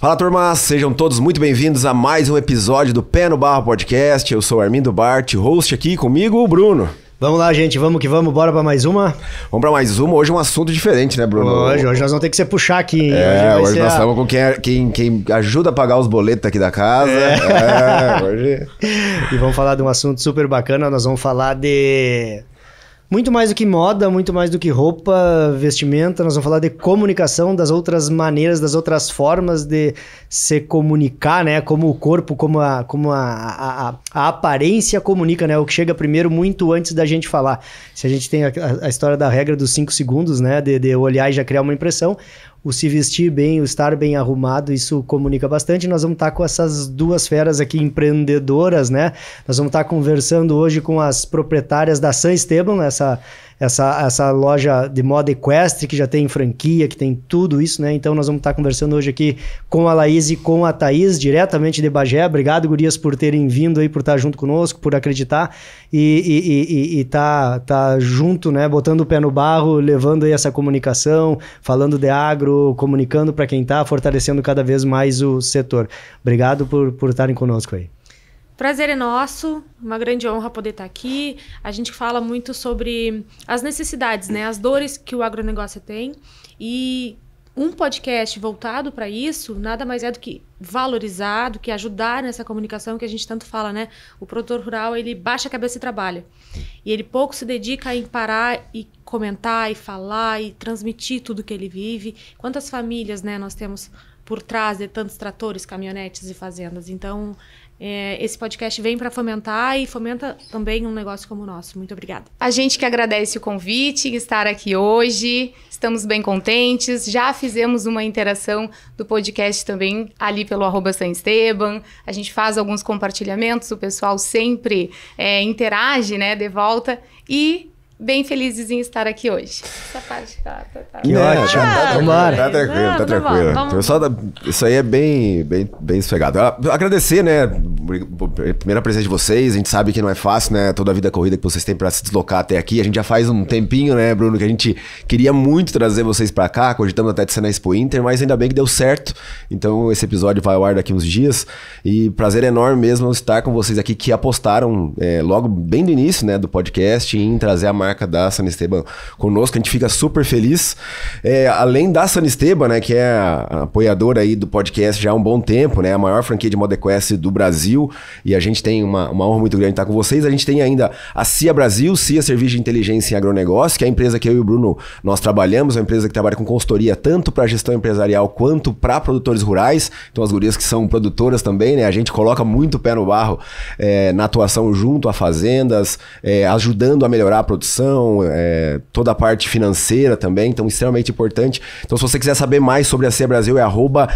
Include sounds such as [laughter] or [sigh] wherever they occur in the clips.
Fala turma, sejam todos muito bem-vindos a mais um episódio do Pé no Barro Podcast. Eu sou Armindo Bart, host aqui comigo, o Bruno. Vamos lá, gente, vamos que vamos, bora para mais uma? Vamos para mais uma, hoje é um assunto diferente, né, Bruno? Hoje, hoje nós vamos ter que se puxar aqui. É, hoje, hoje nós estamos com quem, é- quem, quem, ajuda a pagar os boletos aqui da casa. É. é hoje... [laughs] E vamos falar de um assunto super bacana, nós vamos falar de muito mais do que moda, muito mais do que roupa, vestimenta, nós vamos falar de comunicação, das outras maneiras, das outras formas de se comunicar, né? Como o corpo, como a, como a, a, a aparência comunica, né? O que chega primeiro muito antes da gente falar. Se a gente tem a, a história da regra dos cinco segundos, né? De, de olhar e já criar uma impressão o se vestir bem, o estar bem arrumado, isso comunica bastante. Nós vamos estar com essas duas feras aqui empreendedoras, né? Nós vamos estar conversando hoje com as proprietárias da San Esteban, essa essa, essa loja de moda equestre que já tem franquia, que tem tudo isso, né? Então nós vamos estar conversando hoje aqui com a Laís e com a Thaís, diretamente de Bagé. Obrigado, gurias, por terem vindo aí, por estar junto conosco, por acreditar e, e, e, e tá, tá junto, né? Botando o pé no barro, levando aí essa comunicação, falando de agro, comunicando para quem está, fortalecendo cada vez mais o setor. Obrigado por, por estarem conosco aí. Prazer é nosso, uma grande honra poder estar aqui. A gente fala muito sobre as necessidades, né, as dores que o agronegócio tem e um podcast voltado para isso nada mais é do que valorizar, do que ajudar nessa comunicação que a gente tanto fala, né? O produtor rural ele baixa a cabeça e trabalha. E ele pouco se dedica em parar e comentar e falar e transmitir tudo que ele vive. Quantas famílias, né, nós temos por trás de tantos tratores, caminhonetes e fazendas. Então, é, esse podcast vem para fomentar e fomenta também um negócio como o nosso. Muito obrigada. A gente que agradece o convite, estar aqui hoje. Estamos bem contentes. Já fizemos uma interação do podcast também ali pelo arroba San Esteban. A gente faz alguns compartilhamentos, o pessoal sempre é, interage, né? De volta. E bem felizes em estar aqui hoje. Essa parte tá, tá, tá. Que ótimo. Tá, Tá tranquilo, tá, tá tranquilo. Vamos, vamos. isso aí é bem, bem, bem sossegado. Ah, agradecer, né? Primeira presença de vocês. A gente sabe que não é fácil, né? Toda a vida corrida que vocês têm para se deslocar até aqui. A gente já faz um tempinho, né, Bruno, que a gente queria muito trazer vocês para cá. Cogitamos até de ser na Expo Inter, mas ainda bem que deu certo. Então esse episódio vai ao ar daqui uns dias. E prazer enorme mesmo estar com vocês aqui que apostaram é, logo bem do início, né, do podcast em trazer a marca marca da San Esteban conosco. A gente fica super feliz. É, além da San Esteban, né, que é a, a apoiadora aí do podcast já há um bom tempo, né, a maior franquia de ModeQuest do Brasil, e a gente tem uma, uma honra muito grande estar com vocês. A gente tem ainda a CIA Brasil, CIA Serviço de Inteligência em Agronegócio, que é a empresa que eu e o Bruno nós trabalhamos, é uma empresa que trabalha com consultoria tanto para gestão empresarial quanto para produtores rurais. Então, as gurias que são produtoras também, né, a gente coloca muito pé no barro é, na atuação junto a fazendas, é, ajudando a melhorar a produção é, toda a parte financeira também, então extremamente importante. Então, se você quiser saber mais sobre a Cia Brasil, é arroba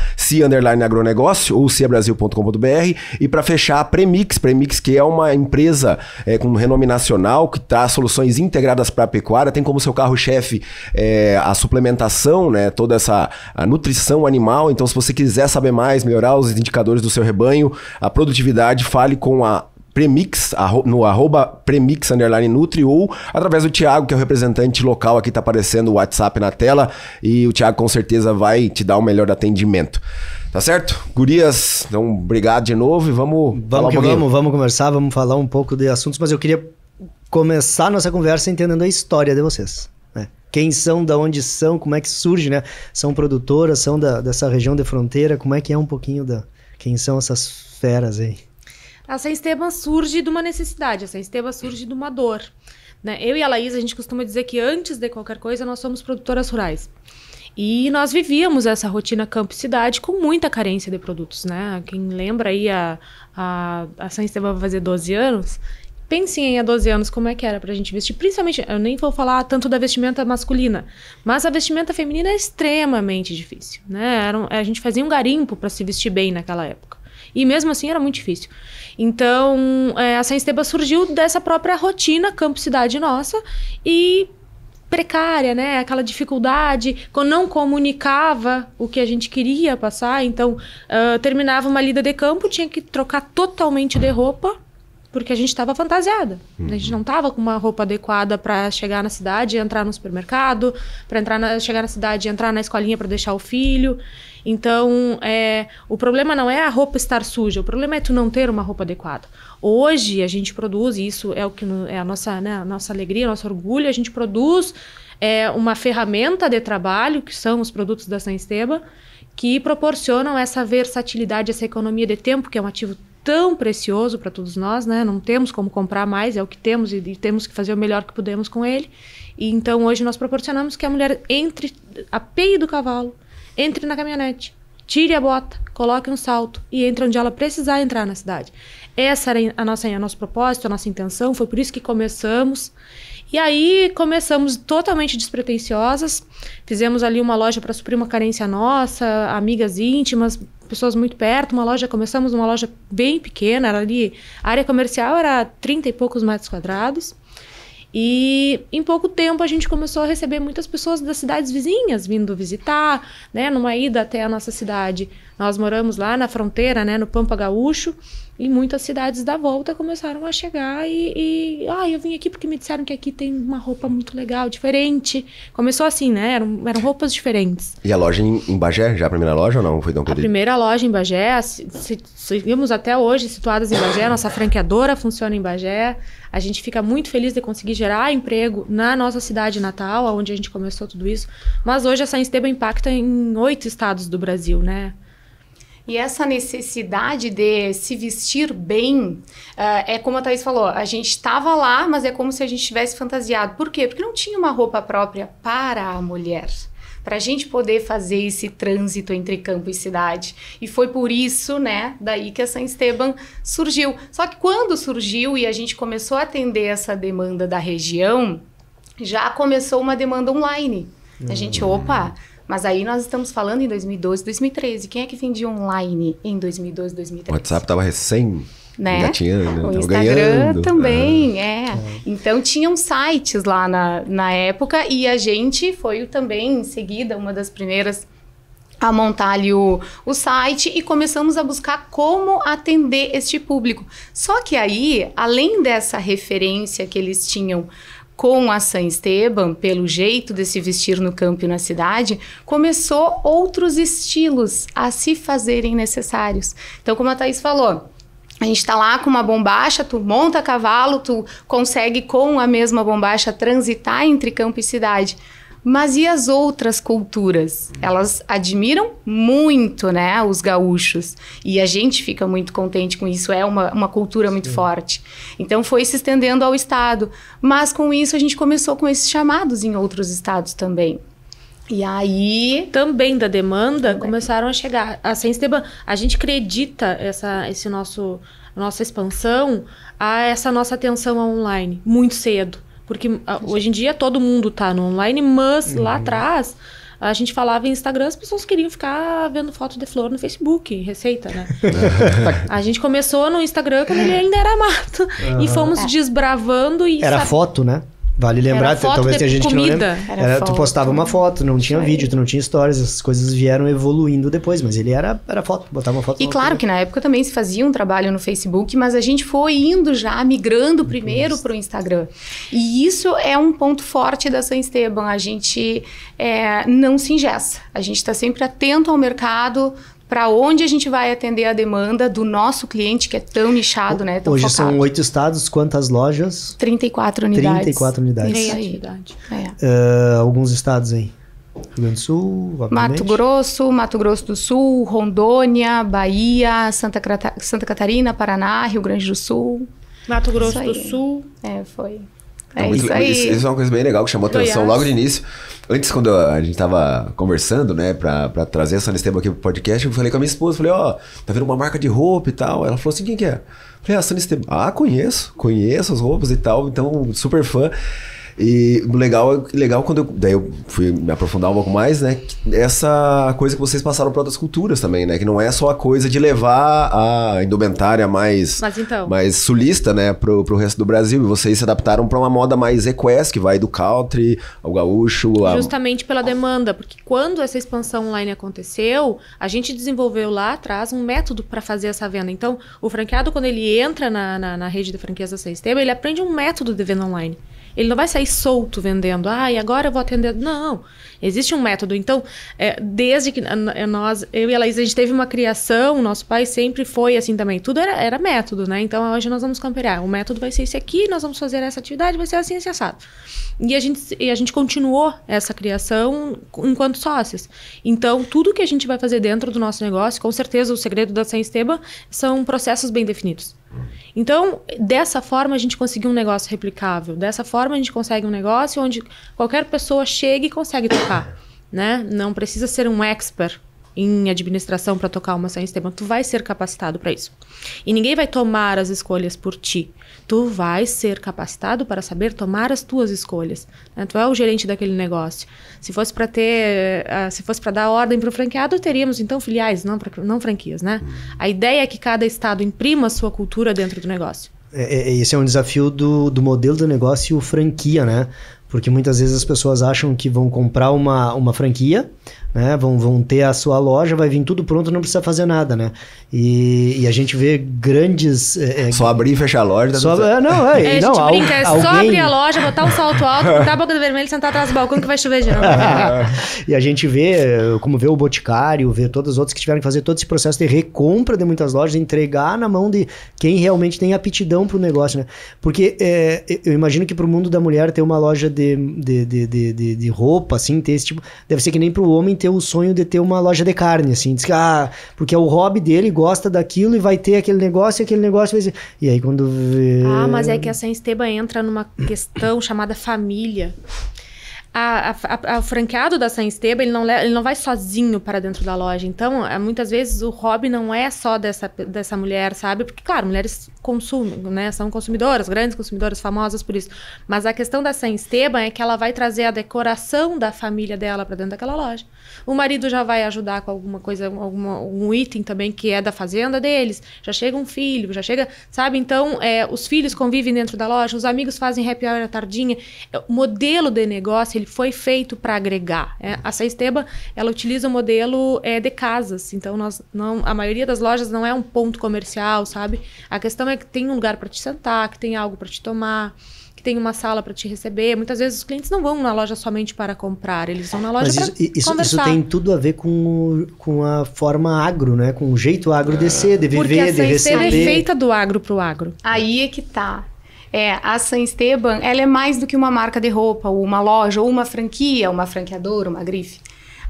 agronegócio ou ciabrasil.com.br. E para fechar, a Premix, Premix que é uma empresa é, com renome nacional, que traz soluções integradas para a pecuária, tem como seu carro-chefe é, a suplementação, né, toda essa nutrição animal. Então, se você quiser saber mais, melhorar os indicadores do seu rebanho, a produtividade, fale com a Premix, no arroba Premix Underline Nutri, ou através do Tiago, que é o representante local aqui, tá aparecendo o WhatsApp na tela, e o Tiago com certeza vai te dar o um melhor atendimento. Tá certo? Gurias, então obrigado de novo e vamos. Vamos um vamos, vamos conversar, vamos falar um pouco de assuntos, mas eu queria começar nossa conversa entendendo a história de vocês. Né? Quem são, da onde são, como é que surge, né? São produtoras, são da, dessa região de fronteira, como é que é um pouquinho da. Quem são essas feras aí? a Sensteba surge de uma necessidade, a Sensteba surge de uma dor. Né? Eu e a Laís, a gente costuma dizer que antes de qualquer coisa, nós somos produtoras rurais. E nós vivíamos essa rotina campo e cidade com muita carência de produtos, né? Quem lembra aí, a, a, a vai fazer 12 anos. Pensem em há 12 anos como é que era a gente vestir. Principalmente, eu nem vou falar tanto da vestimenta masculina, mas a vestimenta feminina é extremamente difícil, né? Era, a gente fazia um garimpo para se vestir bem naquela época. E mesmo assim era muito difícil. Então, é, a Science Teba surgiu dessa própria rotina campo-cidade nossa e precária, né? Aquela dificuldade, quando não comunicava o que a gente queria passar, então uh, terminava uma lida de campo, tinha que trocar totalmente de roupa porque a gente estava fantasiada. Uhum. A gente uhum. não estava com uma roupa adequada para chegar na cidade e entrar no supermercado, para entrar na, chegar na cidade e entrar na escolinha para deixar o filho. Então, é, o problema não é a roupa estar suja, o problema é tu não ter uma roupa adequada. Hoje a gente produz, e isso é o que é a nossa, né, a nossa alegria, nosso orgulho, a gente produz é, uma ferramenta de trabalho, que são os produtos da Sansteba, que proporcionam essa versatilidade, essa economia de tempo, que é um ativo tão precioso para todos nós, né? Não temos como comprar mais, é o que temos e, e, temos que fazer o melhor que podemos com ele. E então hoje nós proporcionamos que a mulher entre a peia do cavalo, entre na caminhonete, tire a bota, coloque um salto e entre onde ela precisar entrar na cidade. Essa era a nossa a nosso propósito, a nossa intenção, foi por isso que começamos. E aí começamos totalmente despretensiosas, fizemos ali uma loja para suprir uma carência nossa, amigas íntimas, pessoas muito perto, uma loja, começamos uma loja bem pequena, era ali, a área comercial era 30 e poucos metros quadrados. E em pouco tempo a gente começou a receber muitas pessoas das cidades vizinhas vindo visitar, né, numa ida até a nossa cidade. Nós moramos lá na fronteira, né, no Pampa Gaúcho, e muitas cidades da volta começaram a chegar e, e ah, eu vim aqui porque me disseram que aqui tem uma roupa muito legal, diferente. Começou assim, né? Eram, eram roupas diferentes. E a loja em, em Bagé? Já a primeira loja ou não? Foi tão A primeira loja em Bagé, seguimos até hoje situadas em Bagé, nossa franqueadora funciona em Bagé. A gente fica muito feliz de conseguir gerar emprego na nossa cidade natal, onde a gente começou tudo isso. Mas hoje a Science impacta em oito estados do Brasil, né? E essa necessidade de se vestir bem, uh, é como a Thaís falou, a gente estava lá, mas é como se a gente tivesse fantasiado. Por quê? Porque não tinha uma roupa própria para a mulher. Para a gente poder fazer esse trânsito entre campo e cidade. E foi por isso, né, daí que a San Esteban surgiu. Só que quando surgiu e a gente começou a atender essa demanda da região, já começou uma demanda online. A gente, hum. opa, mas aí nós estamos falando em 2012, 2013. Quem é que vendia online em 2012, 2013? O WhatsApp estava recém né? Engatinhando, o Instagram ganhando. também, ah. é. Então tinham sites lá na, na época e a gente foi também em seguida uma das primeiras a montar ali o, o site e começamos a buscar como atender este público. Só que aí, além dessa referência que eles tinham com a San Esteban, pelo jeito de se vestir no campo e na cidade, começou outros estilos a se fazerem necessários. Então, como a Thaís falou, a gente está lá com uma bombacha, tu monta cavalo, tu consegue com a mesma bombacha transitar entre campo e cidade. Mas e as outras culturas? Elas admiram muito, né, os gaúchos. E a gente fica muito contente com isso, é uma, uma cultura muito forte. Então foi se estendendo ao estado. Mas com isso a gente começou com esses chamados em outros estados também. E aí. Também da demanda, também. começaram a chegar. A Senseban, a gente acredita essa, esse nosso, nossa expansão a essa nossa atenção online muito cedo. Porque ah, hoje em dia todo mundo tá no online, mas uhum. lá atrás a gente falava em Instagram, as pessoas queriam ficar vendo foto de flor no Facebook, receita, né? [laughs] a gente começou no Instagram quando ele ainda era mato. Uhum. E fomos é. desbravando e. Era foto, né? Vale lembrar, talvez tenha gente comida. que não lembra. Era era, tu postava uma foto, não tinha vídeo, tu não tinha histórias essas coisas vieram evoluindo depois, mas ele era, era foto, botava uma foto. E claro que na época também se fazia um trabalho no Facebook, mas a gente foi indo já, migrando primeiro para o Instagram. E isso é um ponto forte da San Esteban, a gente é, não se ingessa, a gente está sempre atento ao mercado, para onde a gente vai atender a demanda do nosso cliente, que é tão nichado, né? Tão Hoje focado. são oito estados, quantas lojas? 34 unidades. 34 unidades. Isso aí. É. Uh, alguns estados aí. Rio Grande do Sul, obviamente. Mato Grosso, Mato Grosso do Sul, Rondônia, Bahia, Santa, Crata Santa Catarina, Paraná, Rio Grande do Sul. Mato Grosso do Sul. É, foi. É então, isso aí. Isso, isso, é uma coisa bem legal que chamou Goiás. atenção logo de início. Antes, quando a gente tava conversando, né, pra, pra trazer a Sanistema aqui pro podcast, eu falei com a minha esposa, falei, ó, oh, tá vendo uma marca de roupa e tal. Ela falou assim, quem que é? falei, ah, a Sanistema. Ah, conheço, conheço as roupas e tal, então super fã. E o legal é legal quando eu. Daí eu fui me aprofundar um pouco mais, né? Essa coisa que vocês passaram para outras culturas também, né? Que não é só a coisa de levar a indumentária mais. Então. Mais sulista, né? Pro, pro resto do Brasil. E vocês se adaptaram para uma moda mais equestre, que vai do country ao gaúcho. A... Justamente pela demanda, porque quando essa expansão online aconteceu, a gente desenvolveu lá atrás um método para fazer essa venda. Então, o franqueado, quando ele entra na, na, na rede de franquias da 6 ele aprende um método de venda online. Ele não vai sair solto vendendo, ah, e agora eu vou atender. Não, existe um método. Então, é, desde que nós, eu e a Laís, a gente teve uma criação, o nosso pai sempre foi assim também. Tudo era, era método, né? Então, hoje nós vamos campear. O método vai ser esse aqui, nós vamos fazer essa atividade, vai ser assim, esse assim, assado. E a gente, e a gente continuou essa criação enquanto sócios. Então, tudo que a gente vai fazer dentro do nosso negócio, com certeza o segredo da San Esteban são processos bem definidos. Então, dessa forma a gente conseguiu um negócio replicável. Dessa forma a gente consegue um negócio onde qualquer pessoa chega e consegue tocar, né? Não precisa ser um expert em administração para tocar uma ciência sistema. tu vai ser capacitado para isso. E ninguém vai tomar as escolhas por ti. Tu vai ser capacitado para saber tomar as tuas escolhas. Né? Tu é o gerente daquele negócio. Se fosse para ter, uh, se fosse para dar ordem para o franqueado, teríamos então filiais, não, pra, não franquias, né? Hum. A ideia é que cada estado imprima a sua cultura dentro do negócio. É, é, é, esse é um desafio do, do modelo do negócio franquia, né? Porque muitas vezes as pessoas acham que vão comprar uma, uma franquia, né? Vão, vão ter a sua loja, vai vir tudo pronto, não precisa fazer nada, né? E, e a gente vê grandes. É, é só abrir e fechar a loja. Só, não, tá é, não, é, é não, brinca, é só abrir a loja, botar um salto alto, [laughs] botar a boca do vermelho e sentar atrás do balcão que vai chover de novo. [laughs] e a gente vê, como vê o Boticário, vê todas as outras que tiveram que fazer todo esse processo de recompra de muitas lojas, entregar na mão de quem realmente tem aptidão para o negócio, né? Porque é, eu imagino que para o mundo da mulher ter uma loja de, de, de, de, de roupa, assim, ter esse tipo. Deve ser que nem para o homem ter o sonho de ter uma loja de carne, assim. Diz que, ah, porque é o hobby dele, gosta daquilo e vai ter aquele negócio e aquele negócio vai ser... E aí quando vê... Ah, mas é que a San Esteban entra numa questão chamada família a, a, a, o franqueado da San Esteban, ele não, ele não vai sozinho para dentro da loja. Então, é, muitas vezes o hobby não é só dessa, dessa mulher, sabe? Porque, claro, mulheres consumem, né? São consumidoras, grandes consumidoras, famosas por isso. Mas a questão da San Esteban é que ela vai trazer a decoração da família dela para dentro daquela loja. O marido já vai ajudar com alguma coisa, alguma, algum item também que é da fazenda deles. Já chega um filho, já chega, sabe? Então, é, os filhos convivem dentro da loja, os amigos fazem happy hour à tardinha. É, o modelo de negócio, ele foi feito para agregar. É, a Saisteba, ela utiliza o modelo é, de casas, então nós não, a maioria das lojas não é um ponto comercial, sabe? A questão é que tem um lugar para te sentar, que tem algo para te tomar, que tem uma sala para te receber. Muitas vezes os clientes não vão na loja somente para comprar, eles vão na loja para conversar. isso tem tudo a ver com, com a forma agro, né? Com o jeito agro de ser, de viver, Porque a de é feita do agro para o agro. Aí é que tá. É, a San Esteban, ela é mais do que uma marca de roupa, ou uma loja, ou uma franquia, uma franqueadora, uma grife.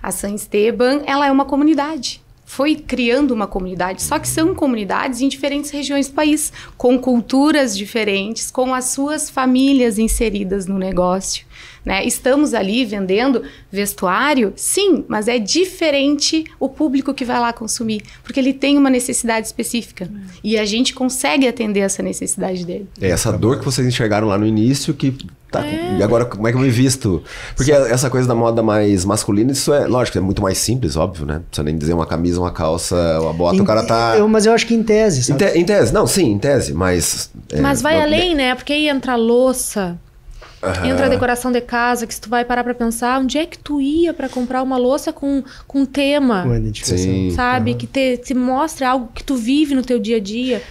A San Esteban, ela é uma comunidade. Foi criando uma comunidade, só que são comunidades em diferentes regiões do país, com culturas diferentes, com as suas famílias inseridas no negócio. Né? Estamos ali vendendo vestuário, sim, mas é diferente o público que vai lá consumir, porque ele tem uma necessidade específica e a gente consegue atender essa necessidade dele. É essa dor que vocês enxergaram lá no início que Tá, é. E agora, como é que eu me visto? Porque essa coisa da moda mais masculina, isso é, lógico, é muito mais simples, óbvio, né? Não precisa nem dizer uma camisa, uma calça, uma bota, em, o cara tá. Eu, mas eu acho que em tese. Em, te, em, tese, não, sim, em tese, mas. É, mas é, vai não, além, né? Porque aí entra louça, Uhum. Entra a decoração de casa, que se tu vai parar pra pensar, onde é que tu ia para comprar uma louça com, com tema? Com identificação. Sabe? Uhum. Que te, te mostra algo que tu vive no teu dia a dia.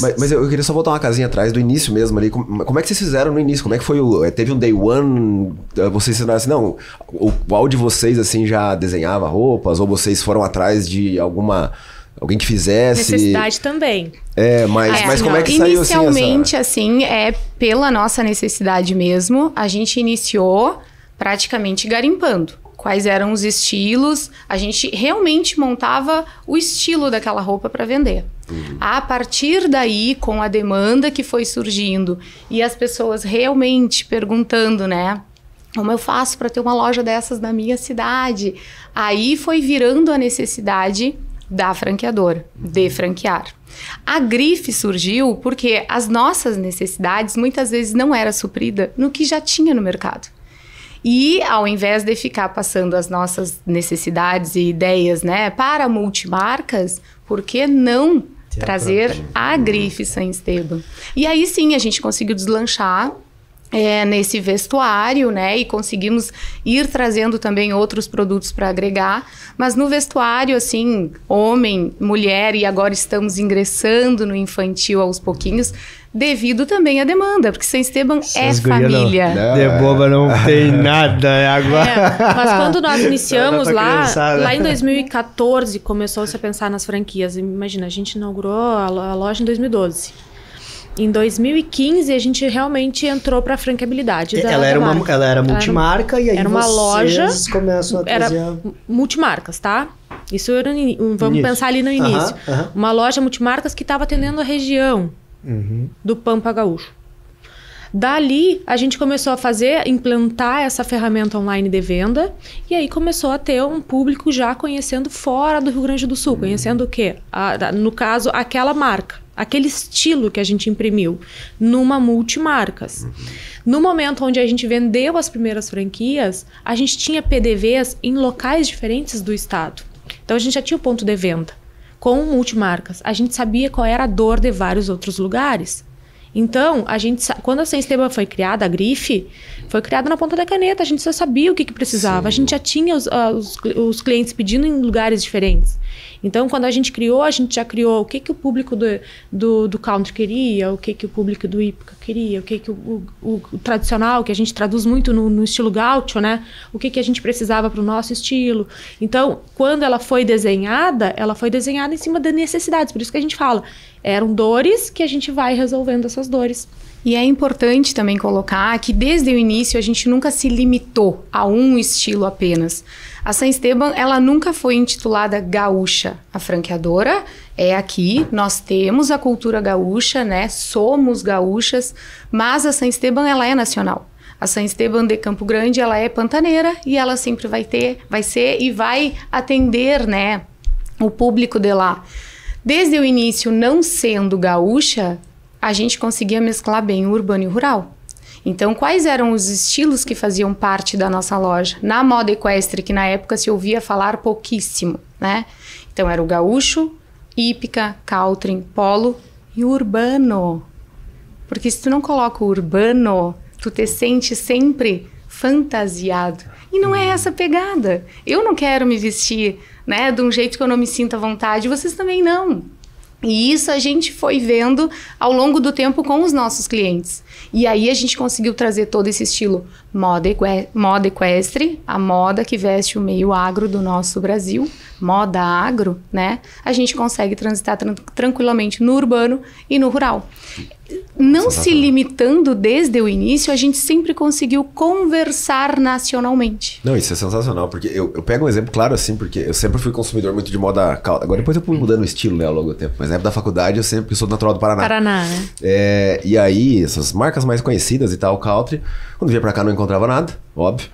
Mas, mas eu, queria só voltar uma casinha atrás do início mesmo ali. Como, como, é que vocês fizeram no início? Como é que foi o. Eh, teve um day one? Eh, vocês ensinaram assim, não, o qual de vocês assim já desenhava roupas? Ou vocês foram atrás de alguma alguém que fizesse. Necessidade também. É, mas, é, mas como é que saiu assim? Inicialmente, assim, é pela nossa necessidade mesmo. A gente iniciou praticamente garimpando. Quais eram os estilos? A gente realmente montava o estilo daquela roupa para vender. Uhum. A partir daí, com a demanda que foi surgindo e as pessoas realmente perguntando, né? como eu faço para ter uma loja dessas na minha cidade? Aí foi virando a necessidade da franqueadora, de uhum. franquear. A grife surgiu porque as nossas necessidades muitas vezes não era suprida no que já tinha no mercado. E ao invés de ficar passando as nossas necessidades e ideias, né, para multimarcas, por que não trazer a grife San Esteban? E aí sim a gente conseguiu deslanchar é, nesse vestuário, né? E conseguimos ir trazendo também outros produtos para agregar. Mas no vestuário, assim, homem, mulher, e agora estamos ingressando no infantil aos pouquinhos, devido também à demanda, porque São Esteban Essas é família. Não, não. De boba não tem [laughs] nada é agora. É, mas quando nós [laughs] iniciamos tá lá, criançada. lá em 2014, [laughs] começou-se a pensar nas franquias. Imagina, a gente inaugurou a loja em 2012. Em 2015 a gente realmente entrou para a franqueabilidade. Ela, da, era da uma, ela era multimarca era, e aí era uma loja, começam a era multimarcas, tá? Isso era vamos início. pensar ali no início. Uma loja multimarcas que estava atendendo a região uhum. do Pampa Gaúcho. Dali, a gente começou a fazer, implantar essa ferramenta online de venda, e aí começou a ter um público já conhecendo fora do Rio Grande do Sul, conhecendo o quê? A, no caso, aquela marca aquele estilo que a gente imprimiu numa multimarcas. Uhum. No momento onde a gente vendeu as primeiras franquias, a gente tinha PDVs em locais diferentes do estado. Então a gente já tinha o ponto de venda. Com multimarcas, a gente sabia qual era a dor de vários outros lugares. Então, a gente quando a Senseba foi criada, a grife, foi criada na ponta da caneta. A gente já sabia o que, que precisava. Sim. A gente já tinha os, ah, os, os, clientes pedindo em lugares diferentes. Então, quando a gente criou, a gente já criou o que, que o público do, do, do country queria, o que, que o público do hípica queria, o que, que o, o, o, tradicional, que a gente traduz muito no, no estilo gaucho, né? O que, que a gente precisava para o nosso estilo. Então, quando ela foi desenhada, ela foi desenhada em cima das necessidades. Por isso que a gente fala eram dores que a gente vai resolvendo essas dores. E é importante também colocar que desde o início a gente nunca se limitou a um estilo apenas. A San Esteban, ela nunca foi intitulada gaúcha. A franqueadora é aqui, nós temos a cultura gaúcha, né? Somos gaúchas, mas a San Esteban ela é nacional. A San Esteban de Campo Grande, ela é pantaneira e ela sempre vai ter, vai ser e vai atender, né, o público de lá desde o início não sendo gaúcha, a gente conseguia mesclar bem o urbano e o rural. Então, quais eram os estilos que faziam parte da nossa loja? Na moda equestre, que na época se ouvia falar pouquíssimo, né? Então, era o gaúcho, hípica, caltrim, polo e o urbano. Porque se tu não coloca o urbano, tu te sente sempre fantasiado. E não é uhum. essa pegada. Eu não quero me vestir né? De um jeito que eu não me sinto à vontade, vocês também não. E isso a gente foi vendo ao longo do tempo com os nossos clientes. E aí a gente conseguiu trazer todo esse estilo moda equestre, a moda que veste o meio agro do nosso Brasil, moda agro, né? A gente consegue transitar tran tranquilamente no urbano e no rural. Não se limitando desde o início, a gente sempre conseguiu conversar nacionalmente. Não, isso é sensacional, porque eu, eu pego um exemplo claro assim, porque eu sempre fui consumidor muito de moda calda. Agora depois eu fui mudando o estilo, né, ao longo do tempo. Mas na época da faculdade eu sempre sou natural do Paraná. Paraná, né? É, e aí, essas marcas mais conhecidas e tal, country, quando vinha pra cá não encontrava nada, óbvio.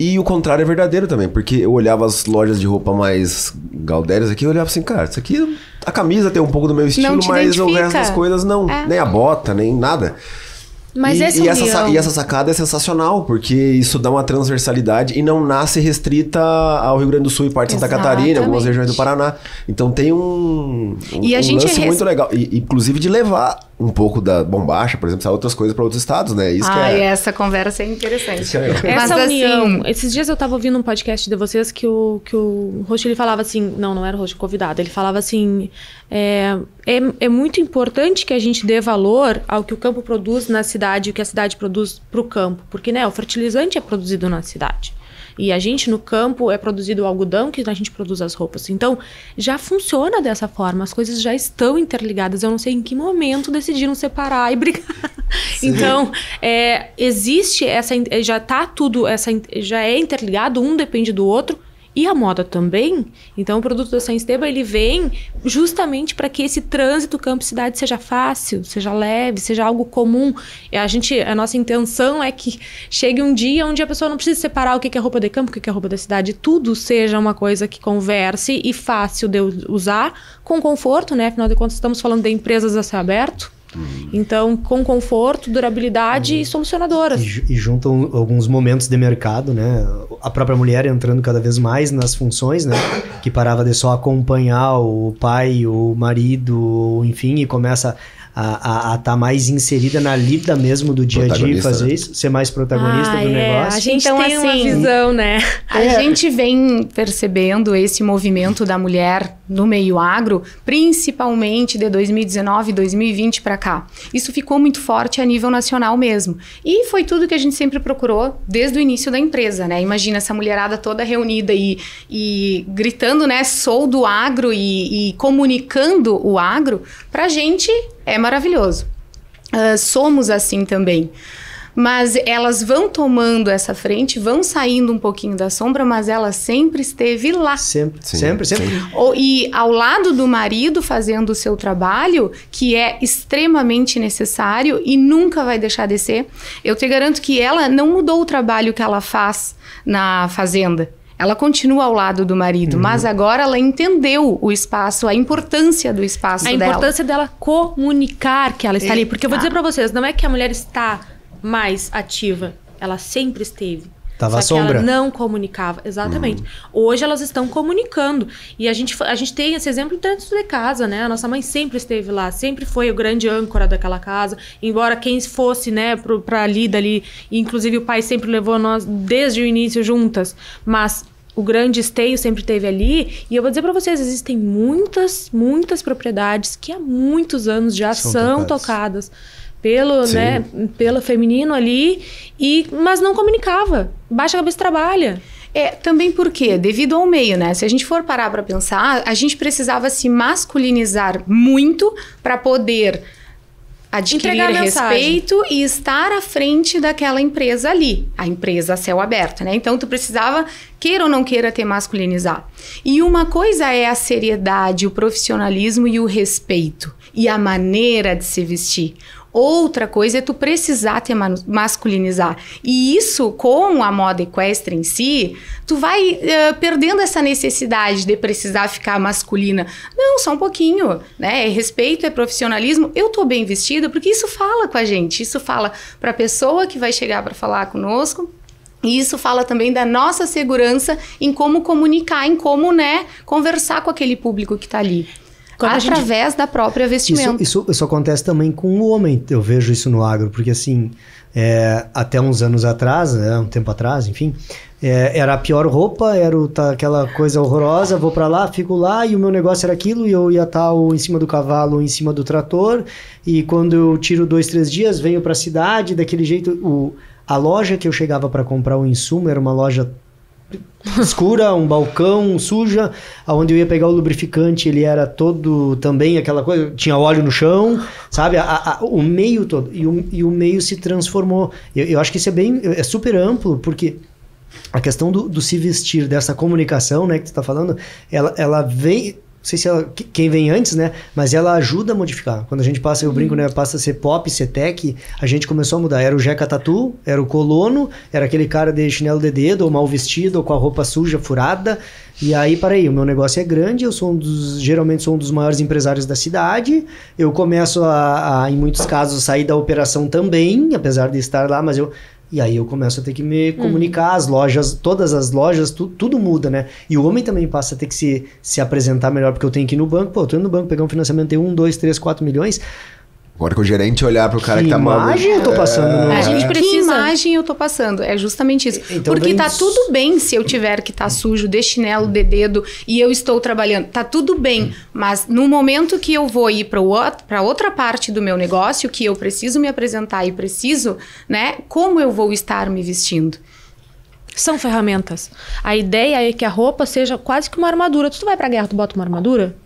E o contrário é verdadeiro também, porque eu olhava as lojas de roupa mais gaudérias aqui e olhava assim, cara, isso aqui, a camisa tem um pouco do meu estilo, mas identifica. o resto das coisas não. É. Nem a bota, nem nada. Mas e, esse e, é essa, e essa sacada é sensacional, porque isso dá uma transversalidade e não nasce restrita ao Rio Grande do Sul e parte de Santa Catarina, algumas regiões do Paraná. Então tem um, um, e a um gente lance é res... muito legal, e, inclusive de levar um pouco da bombacha, por exemplo, sair outras coisas para outros estados, né? Isso ah, é... essa conversa é interessante. É essa assim, união. Assim... Esses dias eu estava ouvindo um podcast de vocês que o, que o Roxo, ele falava assim... Não, não era o Roxo, convidado. Ele falava assim... É, é, é muito importante que a gente dê valor ao que o campo produz na cidade e o que a cidade produz para o campo. Porque, né, o fertilizante é produzido na cidade. E a gente no campo é produzido o algodão que a gente produz as roupas. Então, já funciona dessa forma, as coisas já estão interligadas. Eu não sei em que momento decidiram separar e brigar. Sim. Então, é, existe essa já tá tudo essa já é interligado, um depende do outro e a moda também. Então o produto da Esteban ele vem justamente para que esse trânsito campo cidade seja fácil, seja leve, seja algo comum. A gente, a nossa intenção é que chegue um dia onde a pessoa não precise separar o que é roupa de campo, o que é roupa da cidade, tudo seja uma coisa que converse e fácil de usar, com conforto, né? Afinal de contas estamos falando de empresas a céu aberto. Uhum. Então, com conforto, durabilidade uhum. e solucionadoras. E, e, juntam alguns momentos de mercado, né? A própria mulher entrando cada vez mais nas funções, né? Que parava de só acompanhar o pai, o marido, enfim, e começa a estar tá mais inserida na lida mesmo do dia a dia e fazer né? isso, ser mais protagonista ah, do é. negócio. A gente então, tem assim, uma visão, né? A é. gente vem percebendo esse movimento da mulher no meio agro, principalmente de 2019, 2020 para cá. Isso ficou muito forte a nível nacional mesmo. E foi tudo que a gente sempre procurou desde o início da empresa, né? Imagina essa mulherada toda reunida e, e gritando, né? Sou do agro e, e comunicando o agro, para gente é maravilhoso. Uh, somos assim também. Mas elas vão tomando essa frente, vão saindo um pouquinho da sombra, mas ela sempre esteve lá. Sempre, Sim. sempre, sempre. e ao lado do marido fazendo o seu trabalho, que é extremamente necessário e nunca vai deixar de ser. Eu te garanto que ela não mudou o trabalho que ela faz na fazenda ela continua ao lado do marido, uhum. mas agora ela entendeu o espaço, a importância do espaço a dela. A importância dela comunicar que ela está e... ali. Porque eu vou dizer para vocês, não é que a mulher está mais ativa, ela sempre esteve. Tava Só sombra. ela não comunicava. Exatamente. Uhum. Hoje elas estão comunicando. E a gente, a gente tem esse exemplo dentro de casa, né? A nossa mãe sempre esteve lá, sempre foi o grande âncora daquela casa. Embora quem fosse, né, pro, pra ali, dali. Inclusive o pai sempre levou nós desde o início juntas. Mas o grande esteio sempre teve ali. E eu vou dizer para vocês, existem muitas, muitas propriedades que há muitos anos já são, são tocadas. tocadas pelo, Sim. né, pelo feminino ali, e mas não comunicava. Baixa cabeça trabalha. É, também porque, devido ao meio, né? Se a gente for parar para pensar, a gente precisava se masculinizar muito para poder adquirir respeito e estar à frente daquela empresa ali, a empresa céu aberto, né? Então tu precisava queira ou não queira ter masculinizar. E uma coisa é a seriedade, o profissionalismo e o respeito e a maneira de se vestir. Outra coisa é tu precisar te masculinizar. E isso, com a moda equestre em si, tu vai uh, perdendo essa necessidade de precisar ficar masculina. Não, só um pouquinho, né? É respeito, é profissionalismo. Eu tô bem vestida porque isso fala com a gente. Isso fala para a pessoa que vai chegar para falar conosco. E isso fala também da nossa segurança em como comunicar, em como, né, conversar com aquele público que está ali. Quando através gente... da própria vestimenta. Isso, isso, isso, acontece também com o homem, eu vejo isso no agro, porque assim, é, até uns anos atrás, né, um tempo atrás, enfim, é, era a pior roupa, era o, tá, aquela coisa horrorosa, vou para lá, fico lá, e o meu negócio era aquilo, e eu ia estar em cima do cavalo em cima do trator, e quando eu tiro dois, três dias, venho para a cidade, daquele jeito, o, a loja que eu chegava para comprar o insumo era uma loja escura, um balcão suja, aonde eu ia pegar o lubrificante, ele era todo também aquela coisa, tinha óleo no chão, sabe? A, a, o meio todo, e o, e o meio se transformou. Eu, eu, acho que isso é bem, é super amplo, porque a questão do, do se vestir, dessa comunicação, né, que tu tá falando, ela, ela vem não sei se ela, quem vem antes, né? Mas ela ajuda a modificar. Quando a gente passa, eu brinco, né? Uhum. Passa a ser pop, ser tech, a gente começou a mudar. Era o Jeca Tatu, era o colono, era aquele cara de chinelo de dedo, ou mal vestido, ou com a roupa suja, furada. E aí, peraí, o meu negócio é grande, eu sou um dos, geralmente sou um dos maiores empresários da cidade, eu começo a, a em muitos casos, sair da operação também, apesar de estar lá, mas eu e aí eu começo a ter que me hum. comunicar, as lojas, todas as lojas, tu, tudo muda, né? E o homem também passa a ter que se, se apresentar melhor, porque eu tenho que ir no banco, pô, eu tô indo no banco pegar um financiamento de 1, 2, 3, 4 milhões. Agora que o gerente olhar pro cara que, que tá mal. Que imagem eu tô passando? É... Né? A gente precisa. Que imagem eu tô passando? É justamente isso. Então, Porque tá isso. tudo bem se eu tiver que tá sujo de chinelo, de dedo e eu estou trabalhando. Tá tudo bem, mas no momento que eu vou ir para outra parte do meu negócio, que eu preciso me apresentar e preciso, né? Como eu vou estar me vestindo? São ferramentas. A ideia é que a roupa seja quase que uma armadura. Tu vai pra guerra, tu bota uma armadura?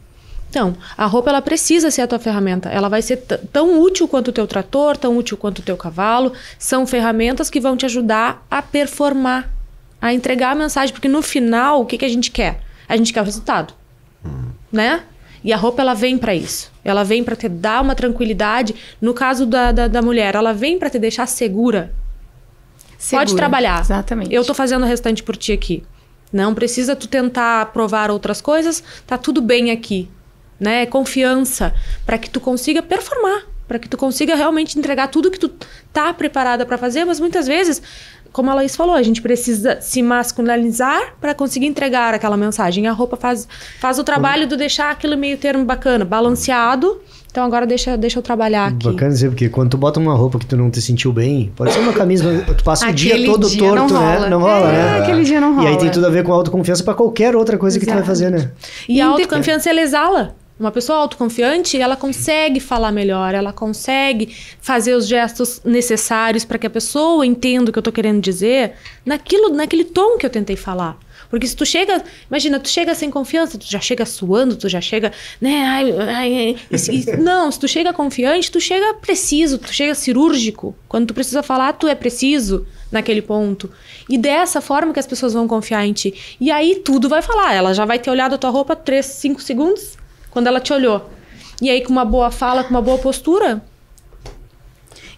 Então, a roupa ela precisa ser a tua ferramenta. Ela vai ser tão útil quanto o teu trator, tão útil quanto o teu cavalo. São ferramentas que vão te ajudar a performar, a entregar a mensagem, porque no final o que, que a gente quer? A gente quer o resultado, hum. né? E a roupa ela vem para isso. Ela vem para te dar uma tranquilidade. No caso da, da, da mulher, ela vem para te deixar segura. segura. Pode trabalhar. Exatamente. Eu tô fazendo o restante por ti aqui. Não precisa tu tentar provar outras coisas. Tá tudo bem aqui né? Confiança para que tu consiga performar, para que tu consiga realmente entregar tudo que tu tá preparada para fazer, mas muitas vezes, como a Laís falou, a gente precisa se masculinizar para conseguir entregar aquela mensagem. A roupa faz, faz o trabalho do deixar aquilo meio termo bacana, balanceado. Então agora deixa, deixa eu trabalhar aqui. Bacana dizer, porque quando tu bota uma roupa que tu não te sentiu bem, pode ser uma camisa, tu passa o dia todo dia torto, não né? Não rola, né? é, né? Aquele dia não rola. E aí tem tudo a ver com autoconfiança para qualquer outra coisa Exato. que tu vai fazer, né? E, a autoconfiança, é. ela exala. Uma pessoa autoconfiante, ela consegue falar melhor, ela consegue fazer os gestos necessários para que a pessoa entenda o que eu estou querendo dizer naquilo, naquele tom que eu tentei falar. Porque se tu chega, imagina, tu chega sem confiança, tu já chega suando, tu já chega, né? Ai, ai, ai, [laughs] não, se tu chega confiante, tu chega preciso, tu chega cirúrgico. Quando tu precisa falar, tu é preciso naquele ponto. E dessa forma que as pessoas vão confiar em ti. E aí tudo vai falar. Ela já vai ter olhado a tua roupa três, cinco segundos quando ela te olhou. E aí, com uma boa fala, com uma boa postura,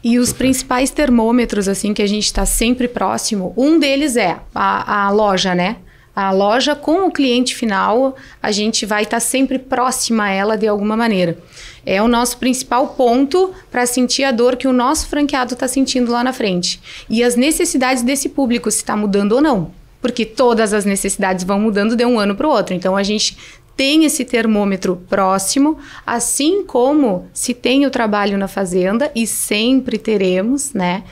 e os principais termômetros, assim, que a gente está sempre próximo, um deles é a, a, loja, né? A loja com o cliente final, a gente vai estar tá sempre próxima a ela de alguma maneira. É o nosso principal ponto para sentir a dor que o nosso franqueado está sentindo lá na frente. E as necessidades desse público, se está mudando ou não. Porque todas as necessidades vão mudando de um ano para o outro. Então a gente tem esse termômetro próximo, assim como se tem o trabalho na fazenda, e sempre teremos, né?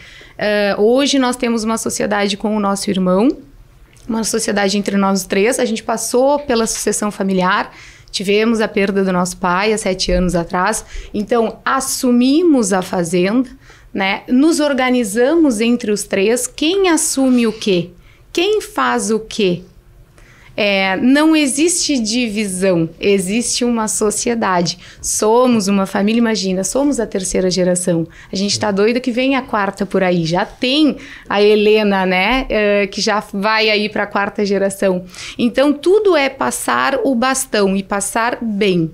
Uh, hoje nós temos uma sociedade com o nosso irmão, uma sociedade entre nós três. A gente passou pela sucessão familiar, tivemos a perda do nosso pai há sete anos atrás, então assumimos a fazenda, né? Nos organizamos entre os três, quem assume o quê? Quem faz o quê? É, não existe divisão, existe uma sociedade. Somos uma família, imagina, somos a terceira geração. A gente está doida que vem a quarta por aí. Já tem a Helena, né? Eh, que já vai aí para a quarta geração. Então, tudo é passar o bastão e passar bem.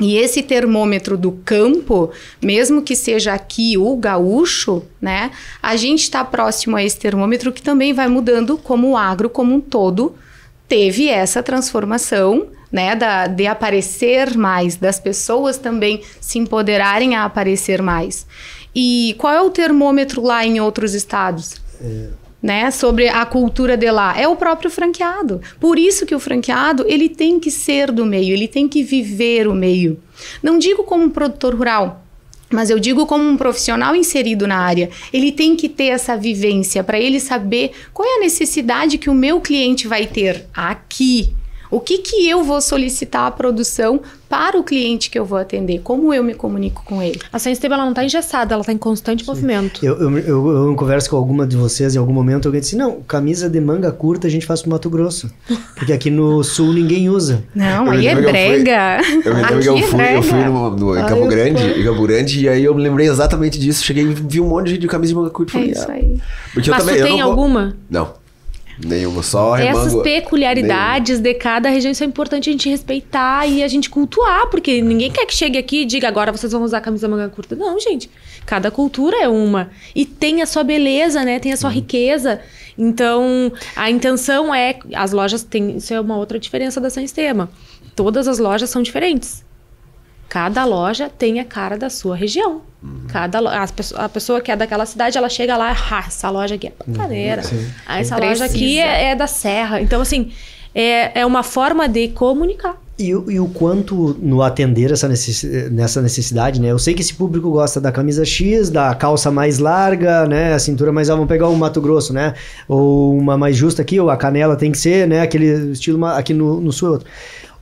E esse termômetro do campo, mesmo que seja aqui o gaúcho, né? A gente está próximo a esse termômetro que também vai mudando como o agro como um todo teve essa transformação, né, da, de aparecer mais, das pessoas também se empoderarem a aparecer mais. E qual é o termômetro lá em outros estados? É. Né, sobre a cultura de lá é o próprio franqueado. Por isso que o franqueado ele tem que ser do meio, ele tem que viver o meio. Não digo como um produtor rural, mas eu digo como um profissional inserido na área, ele tem que ter essa vivência para ele saber qual é a necessidade que o meu cliente vai ter aqui. O que, que eu vou solicitar à produção para o cliente que eu vou atender, como eu me comunico com ele. A Senstable, ela não está engessada, ela está em constante Sim. movimento. Eu, eu, eu, eu, converso com alguma de vocês, em algum momento alguém disse, não, camisa de manga curta a gente faz o Mato Grosso, [laughs] porque aqui no Sul ninguém usa. Não, aí é brega. Eu me lembro eu é fui, eu fui no, no, em Campo Grande, em Campo Grande, e aí eu me lembrei exatamente disso, cheguei e vi um monte de camisa de manga curta. É falei, isso ah. aí. Mas eu também, tu tem não alguma? Não. Nenhuma, só Essas peculiaridades Nenhuma. de cada região, isso é importante a gente respeitar e a gente cultuar, porque ninguém quer que chegue aqui e diga agora vocês vão usar camisa manga curta. Não, gente. Cada cultura é uma. E tem a sua beleza, né? Tem a sua uhum. riqueza. Então, a intenção é. As lojas têm. Isso é uma outra diferença da Sanstema. Todas as lojas são diferentes. Cada loja tem a cara da sua região. Uhum. Cada a, a pessoa que é daquela cidade, ela chega lá, é uhum. ah, essa loja aqui é pantaneira. Uhum, essa Precisa. loja aqui é, é, da serra. Então, assim, é, é uma forma de comunicar. E, e, o quanto no atender essa necessidade, nessa necessidade, né? Eu sei que esse público gosta da camisa X, da calça mais larga, né? A cintura mais alta, ah, vamos pegar um Mato Grosso, né? Ou uma mais justa aqui, ou a canela tem que ser, né? Aquele estilo aqui no, no sul é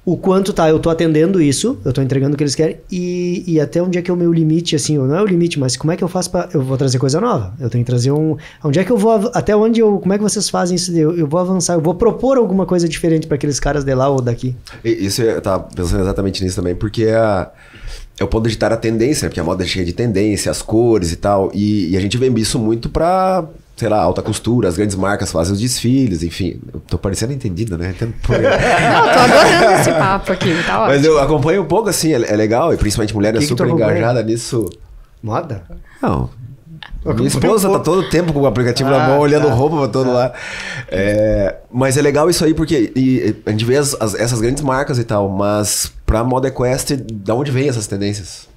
o quanto tá, eu tô atendendo isso, eu tô entregando o que eles querem, e, e até onde é que é o meu limite, assim, ou não é o limite, mas como é que eu faço para Eu vou trazer coisa nova, eu tenho que trazer um. Onde é que eu vou. Até onde eu. Como é que vocês fazem isso? Eu, eu vou avançar, eu vou propor alguma coisa diferente para aqueles caras de lá ou daqui. Isso eu tava pensando exatamente nisso também, porque É, é o ponto de estar a tendência, né? porque a moda é cheia de tendência, as cores e tal. E, e a gente vende isso muito pra, sei lá, alta costura, as grandes marcas fazem os desfiles, enfim. Eu tô parecendo entendida, né? Entendo por... [laughs] Não, tô adorando esse papo aqui, tá ótimo. Mas eu acompanho um pouco, assim, é, é legal, e principalmente mulher que é que super engajada nisso. Moda? Não. Minha esposa tá todo tempo com o aplicativo ah, na mão, olhando tá, roupa pra todo tá. lá. É, mas é legal isso aí, porque e, a gente vê as, as, essas grandes marcas e tal, mas pra Moda Quest, da onde vem essas tendências?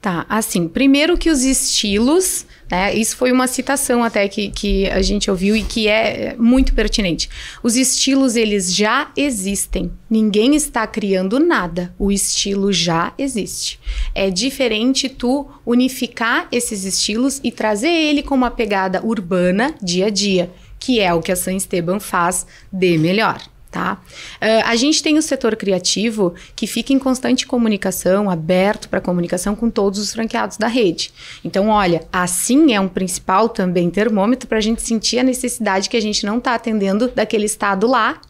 Tá, assim, primeiro que os estilos né? Isso foi uma citação até que, que a gente ouviu e que é muito pertinente. Os estilos, eles já existem. Ninguém está criando nada. O estilo já existe. É diferente tu unificar esses estilos e trazer ele com uma pegada urbana dia a dia, que é o que a San Esteban faz de melhor. Tá? Uh, a gente tem o setor criativo que fica em constante comunicação, aberto para comunicação com todos os franqueados da rede. Então, olha, assim é um principal também termômetro para a gente sentir a necessidade que a gente não está atendendo daquele estado lá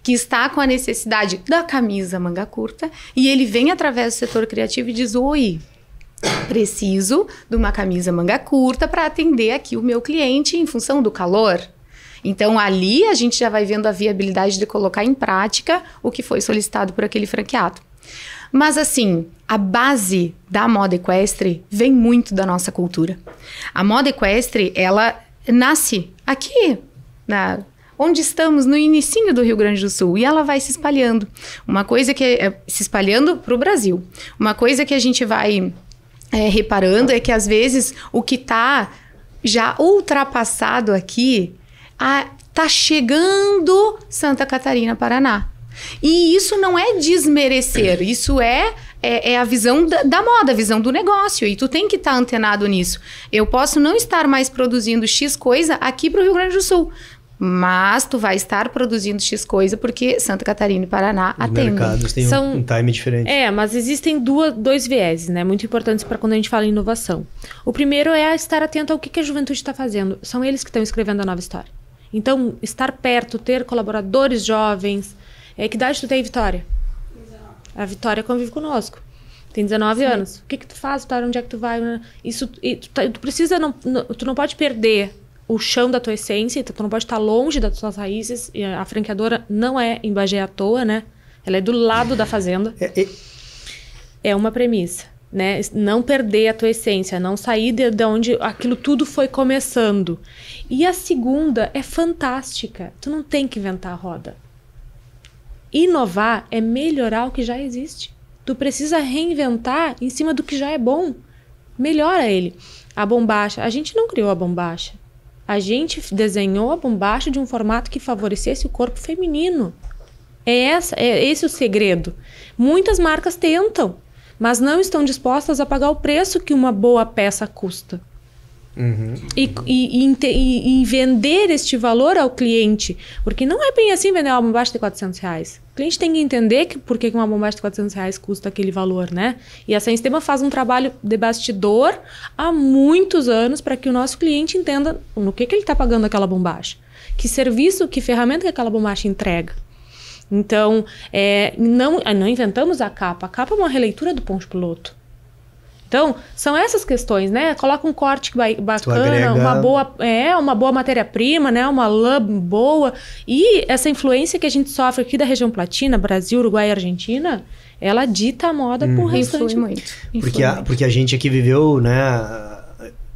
que está com a necessidade da camisa manga curta e ele vem através do setor criativo e diz: Oi, preciso de uma camisa manga curta para atender aqui o meu cliente em função do calor. Então, ali a gente já vai vendo a viabilidade de colocar em prática o que foi solicitado por aquele franqueado. Mas assim, a base da moda equestre vem muito da nossa cultura. A moda equestre, ela nasce aqui na onde estamos no início do Rio Grande do Sul e ela vai se espalhando. Uma coisa que é, é se espalhando para o Brasil. Uma coisa que a gente vai é, reparando é que às vezes o que está já ultrapassado aqui a, tá chegando Santa Catarina, Paraná. E isso não é desmerecer, isso é é, é a visão da, da, moda, a visão do negócio. E tu tem que estar tá antenado nisso. Eu posso não estar mais produzindo X coisa aqui para o Rio Grande do Sul. Mas tu vai estar produzindo X coisa porque Santa Catarina e Paraná Os atendem. mercados têm São, um time diferente. É, mas existem duas, dois vieses, né? Muito importantes para quando a gente fala em inovação. O primeiro é estar atento ao que, que a juventude está fazendo. São eles que estão escrevendo a nova história. Então, estar perto, ter colaboradores jovens. É, que idade tu tem, Vitória? A Vitória convive conosco. Tem 19 Sim. anos. O que que tu faz, Vitória? Onde é que tu vai? Isso, tu, tá, tu precisa, não, não, tu não pode perder o chão da tua essência, então tu não pode estar longe das tuas raízes. A franqueadora não é em Bagé à toa, né? Ela é do lado da fazenda. É, é... é uma premissa né? Não perder a tua essência, não sair de, de onde aquilo tudo foi começando. E a segunda é fantástica. Tu não tem que inventar a roda. Inovar é melhorar o que já existe. Tu precisa reinventar em cima do que já é bom. Melhora ele. A bombacha, a gente não criou a bombacha. A gente desenhou a bombacha de um formato que favorecesse o corpo feminino. É, essa, é esse o segredo. Muitas marcas tentam, mas não estão dispostas a pagar o preço que uma boa peça custa. Uhum. E, e, e, e, vender este valor ao cliente. Porque não é bem assim vender uma bombacha de 400 reais. O cliente tem que entender que por que uma bombacha de 400 reais custa aquele valor, né? E a Senstema faz um trabalho de bastidor há muitos anos para que o nosso cliente entenda no que, que ele está pagando aquela bombacha. Que serviço, que ferramenta que aquela bombacha entrega. Então, é, não, ah, não inventamos a capa. A capa é uma releitura do ponto piloto. Então, são essas questões, né? Coloca um corte bacana, uma boa, é, uma boa matéria-prima, né? Uma lã boa. E essa influência que a gente sofre aqui da região platina, Brasil, Uruguai e Argentina, ela dita a moda por uhum. restante. Influi muito. Influi porque, a, muito. porque a gente aqui viveu, né?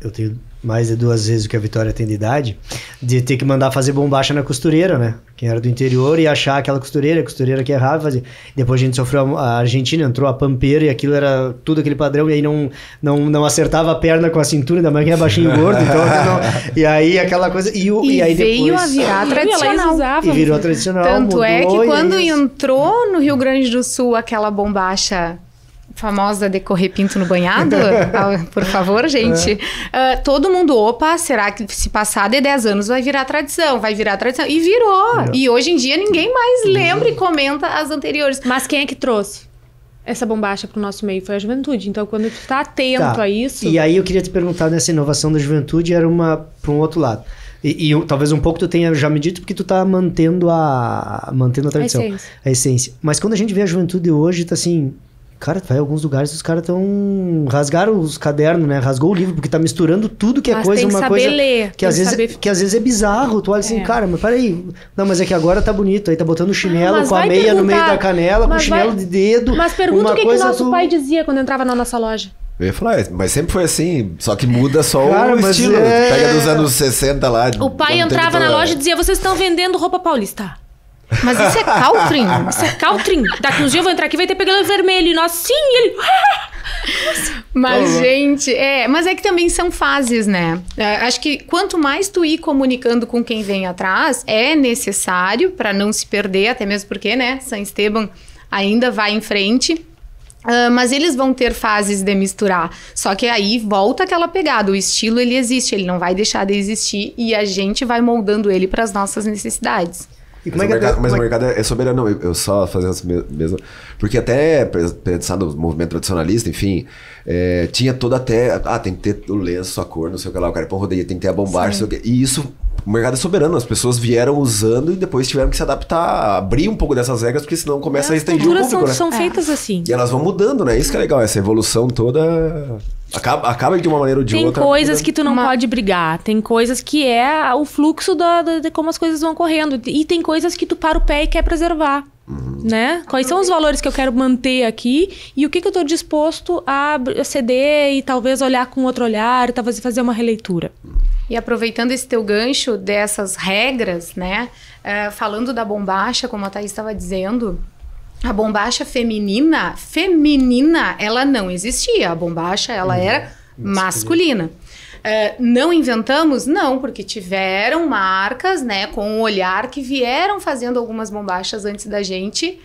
Eu tenho mais de duas vezes o que a Vitória tem de idade, de ter que mandar fazer bombacha na costureira, né? Quem era do interior e achar aquela costureira, a costureira que errava, fazia. Depois a gente sofreu, a Argentina entrou a pampeira e aquilo era tudo aquele padrão, e aí não, não, não acertava a perna com a cintura, ainda mais que era é baixinho gordo, então não, [laughs] E aí aquela coisa. E, o, e, e aí veio depois, a virar é tradicional. e virou tradicional. Tanto mudou, é que quando entrou no Rio Grande do Sul aquela bombacha famosa decorrer pinto no banhado? [laughs] Por favor, gente. É. Uh, todo mundo, opa, será que se passar de 10 anos vai virar tradição? Vai virar tradição. E virou. É. E hoje em dia ninguém mais uhum. lembra e comenta as anteriores. Mas quem é que trouxe? Essa bombacha para o nosso meio foi a juventude. Então, quando tu está atento tá. a isso. E aí eu queria te perguntar nessa né, inovação da juventude era uma para um outro lado. E, e, talvez um pouco tu tenha já me dito, porque tu está mantendo a, mantendo a tradição, a essência. a essência. Mas quando a gente vê a juventude hoje, está assim, Cara, vai alguns lugares os caras estão. rasgaram os cadernos, né? Rasgou o livro, porque tá misturando tudo que é mas coisa, tem que uma saber coisa. Ler, que, às vezes, é, saber... que às vezes é bizarro. Tu olha assim, é. cara, mas peraí. Não, mas é que agora tá bonito. Aí tá botando ah, chinelo ah, com a meia no meio da canela, com chinelo vai... de dedo. Mas pergunta o que, coisa que nosso tu... pai dizia quando entrava na nossa loja. Eu ia falar, mas sempre foi assim, só que muda só Cara, o estilo. É... Pega dos anos 60 lá. O pai entrava na loja e dizia: vocês estão vendendo roupa paulista. Mas isso é Caltrin. Isso é Caltrin. Daqui uns dias eu vou entrar aqui vai ter pegando vermelho. E nós sim, ele. [laughs] Mas, uhum. gente, é, mas é que também são fases, né? É, acho que quanto mais tu ir comunicando com quem vem atrás, é necessário para não se perder, até mesmo porque, né, San Esteban ainda vai em frente. Uh, mas eles vão ter fases de misturar. Só que aí volta aquela pegada. O estilo ele existe, ele não vai deixar de existir e a gente vai moldando ele para as nossas necessidades. E como é mas é que o mercado, mas é... o mercado é, soberano, não, eu, só fazendo essa mesma. Porque até pensando no movimento tradicionalista, enfim, é, tinha toda até. Ah, tem que ter o lenço, a cor, não sei o que lá, o carpão rodeia, tem que ter a o que, E isso o mercado é soberano, as pessoas vieram usando e depois tiveram que se adaptar, abrir um pouco dessas regras, porque senão começa é, a estender o público, são, né? são é. feitas assim. E elas vão mudando, né? Isso que é legal, essa evolução toda Acaba, acaba de uma maneira ou de tem outra. Tem coisas né? que tu não uma... pode brigar, tem coisas que é o fluxo da, da, de como as coisas vão correndo. E tem coisas que tu para o pé e quer preservar. Uhum. Né? Quais são os valores que eu quero manter aqui e o que, que eu estou disposto a ceder e talvez olhar com outro olhar, talvez fazer uma releitura. E aproveitando esse teu gancho dessas regras, né? Uh, falando da bombacha, como a Thaís estava dizendo, a bombacha feminina, feminina, ela não existia. A bombacha, ela hum, era masculina. masculina. Eh, não inventamos? Não, porque tiveram marcas, né, com um olhar que vieram fazendo algumas bombachas antes da gente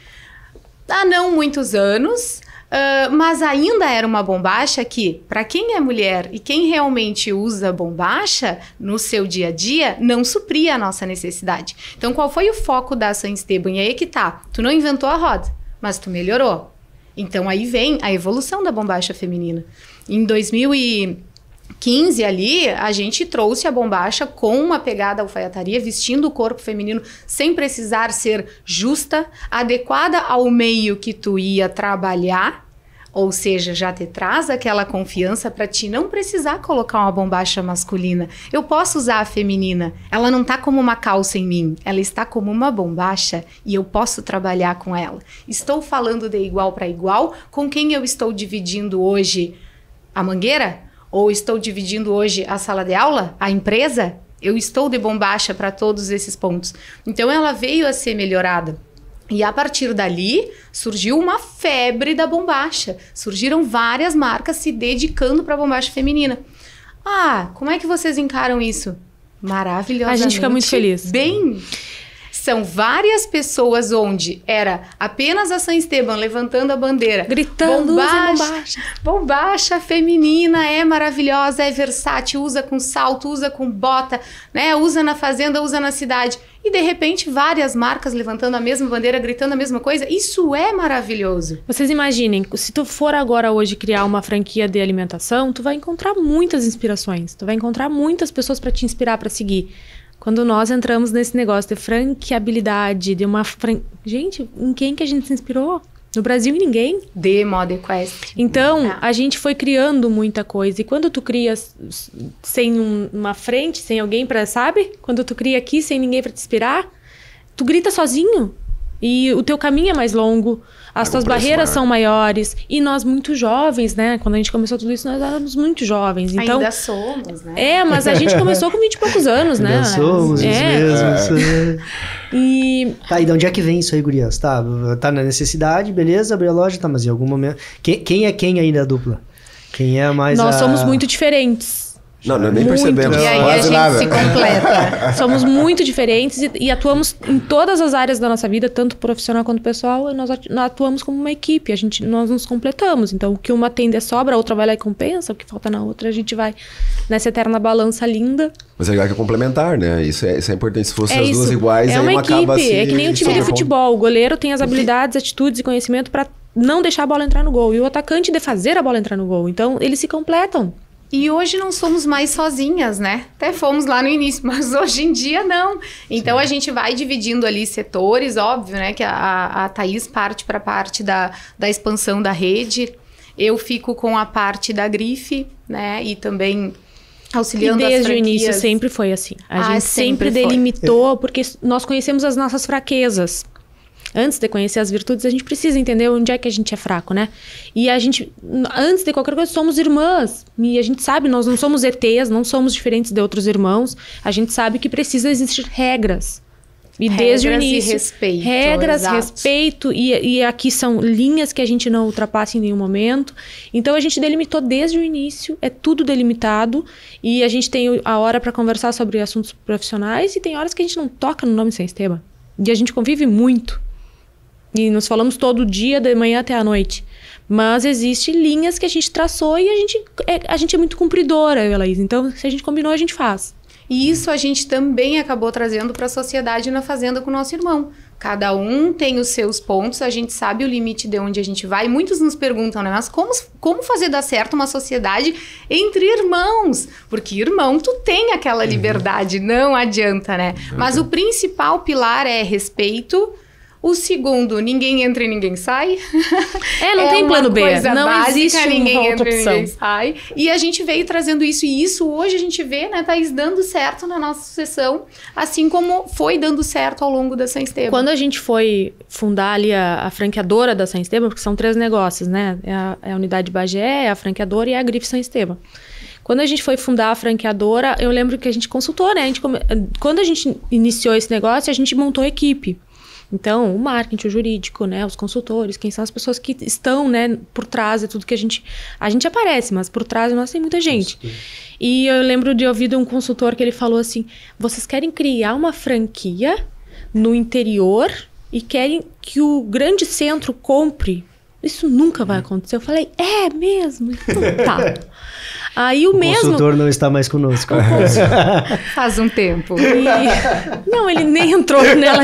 há não muitos anos. Ah, mas ainda era uma bombacha que, para quem é mulher e quem realmente usa bombacha no seu dia a dia, não supria a nossa necessidade. Então, qual foi o foco da San Esteban? E aí é que tá, tu não inventou a roda, mas tu melhorou. Então, aí vem a evolução da bombacha feminina. Em 2000 e 15 ali, a gente trouxe a bombacha com uma pegada alfaiataria, vestindo o corpo feminino sem precisar ser justa, adequada ao meio que tu ia trabalhar. Ou seja, já te traz aquela confiança para ti não precisar colocar uma bombacha masculina. Eu posso usar a feminina. Ela não está como uma calça em mim, ela está como uma bombacha e eu posso trabalhar com ela. Estou falando de igual para igual com quem eu estou dividindo hoje a mangueira? ou estou dividindo hoje a sala de aula, a empresa, eu estou de bombacha para todos esses pontos. Então ela veio a ser melhorada. E a partir dali surgiu uma febre da bombacha. Surgiram várias marcas se dedicando para a bombacha feminina. Ah, como é que vocês encaram isso? Maravilhosamente. A gente fica muito feliz. Bem são várias pessoas onde era apenas a San Esteban levantando a bandeira, gritando bombacha, bombacha, bombacha feminina é maravilhosa, é versátil, usa com salto, usa com bota, né? Usa na fazenda, usa na cidade. E de repente várias marcas levantando a mesma bandeira, gritando a mesma coisa. Isso é maravilhoso. Vocês imaginem, se tu for agora hoje criar uma franquia de alimentação, tu vai encontrar muitas inspirações, tu vai encontrar muitas pessoas para te inspirar para seguir. Quando nós entramos nesse negócio de franqueabilidade, de uma. Fran... Gente, em quem que a gente se inspirou? No Brasil, ninguém. De Modern Quest. Então, ah. a gente foi criando muita coisa. E quando tu cria sem um, uma frente, sem alguém para sabe? Quando tu cria aqui sem ninguém para te inspirar, tu grita sozinho. E o teu caminho é mais longo as suas barreiras maior. são maiores. E nós, muito jovens, né? Quando a gente começou tudo isso, nós éramos muito jovens. Então, Ainda somos, né? É, mas a gente começou com 20 e poucos anos, né? Ainda somos é. mesmos. É. E... Tá, e de onde é que vem isso aí, gurias? Tá, tá na necessidade, beleza, abrir a loja, tá, mas em algum momento... Quem, quem é quem ainda da dupla? Quem é mais Nós a... somos muito diferentes. Não, não nem muito. percebemos. E aí Quase a gente nada. se completa. [laughs] Somos muito diferentes e, e, atuamos em todas as áreas da nossa vida, tanto profissional quanto pessoal, e nós atuamos como uma equipe, a gente, nós nos completamos. Então, o que uma tende sobra, a outra vai lá e compensa, o que falta na outra, a gente vai nessa eterna balança linda. Mas é legal que é complementar, né? Isso é, isso é importante. Se fossem é as duas iguais, é aí uma, uma equipe. acaba se... É que nem o time de futebol. O goleiro tem as habilidades, atitudes e conhecimento para não deixar a bola entrar no gol. E o atacante de fazer a bola entrar no gol. Então, eles se completam. E hoje não somos mais sozinhas, né? Até fomos lá no início, [laughs] mas hoje em dia não. Então Sim. a gente vai dividindo ali setores, óbvio, né? Que a, a Thaís parte para a parte da, da expansão da rede. Eu fico com a parte da grife, né? E também auxiliando e desde o início sempre foi assim. A ah, gente sempre, sempre delimitou, porque nós conhecemos as nossas fraquezas antes de conhecer as virtudes, a gente precisa entender onde é que a gente é fraco, né? E a gente, antes de qualquer coisa, somos irmãs. E a gente sabe, nós não somos ETs, não somos diferentes de outros irmãos. A gente sabe que precisa existir regras. E regras desde o início. E respeito, regras, exato. respeito, e, e aqui são linhas que a gente não ultrapassa em nenhum momento. Então a gente delimitou desde o início, é tudo delimitado, e a gente tem a hora para conversar sobre assuntos profissionais, e tem horas que a gente não toca no nome sem tema. E a gente convive muito. E nós falamos todo dia, de manhã até a noite. Mas existem linhas que a gente traçou e a gente é, a gente é muito cumpridora, Elaísa Então, se a gente combinou, a gente faz. E isso a gente também acabou trazendo para a sociedade na fazenda com o nosso irmão. Cada um tem os seus pontos, a gente sabe o limite de onde a gente vai. Muitos nos perguntam, né? Mas como, como fazer dar certo uma sociedade entre irmãos? Porque irmão, tu tem aquela uhum. liberdade, não adianta, né? Mas uhum. o principal pilar é respeito, o segundo, ninguém entra e ninguém sai. É, não [laughs] é tem plano B. não básica, existe ninguém uma entra opção. e ninguém sai. E a gente veio trazendo isso e isso hoje a gente vê, né, Thaís, dando certo na nossa sucessão, assim como foi dando certo ao longo da San Esteban. Quando a gente foi fundar ali a, a franqueadora da San Esteban, porque são três negócios, né? É a, é a unidade Bagé, é a franqueadora e é a Grife San Esteban. Quando a gente foi fundar a franqueadora, eu lembro que a gente consultou, né? A gente come... Quando a gente iniciou esse negócio, a gente montou a equipe. Então, o marketing, o jurídico, né, os consultores, quem são as pessoas que estão, né, por trás de tudo que a gente a gente aparece, mas por trás nós tem muita gente. E eu lembro de ouvir de um consultor que ele falou assim: "Vocês querem criar uma franquia no interior e querem que o grande centro compre isso nunca vai acontecer. Eu falei, é mesmo? Então tá. [laughs] Aí o, o mesmo. O consultor não está mais conosco. [laughs] Faz um tempo. E... Não, ele nem entrou nela.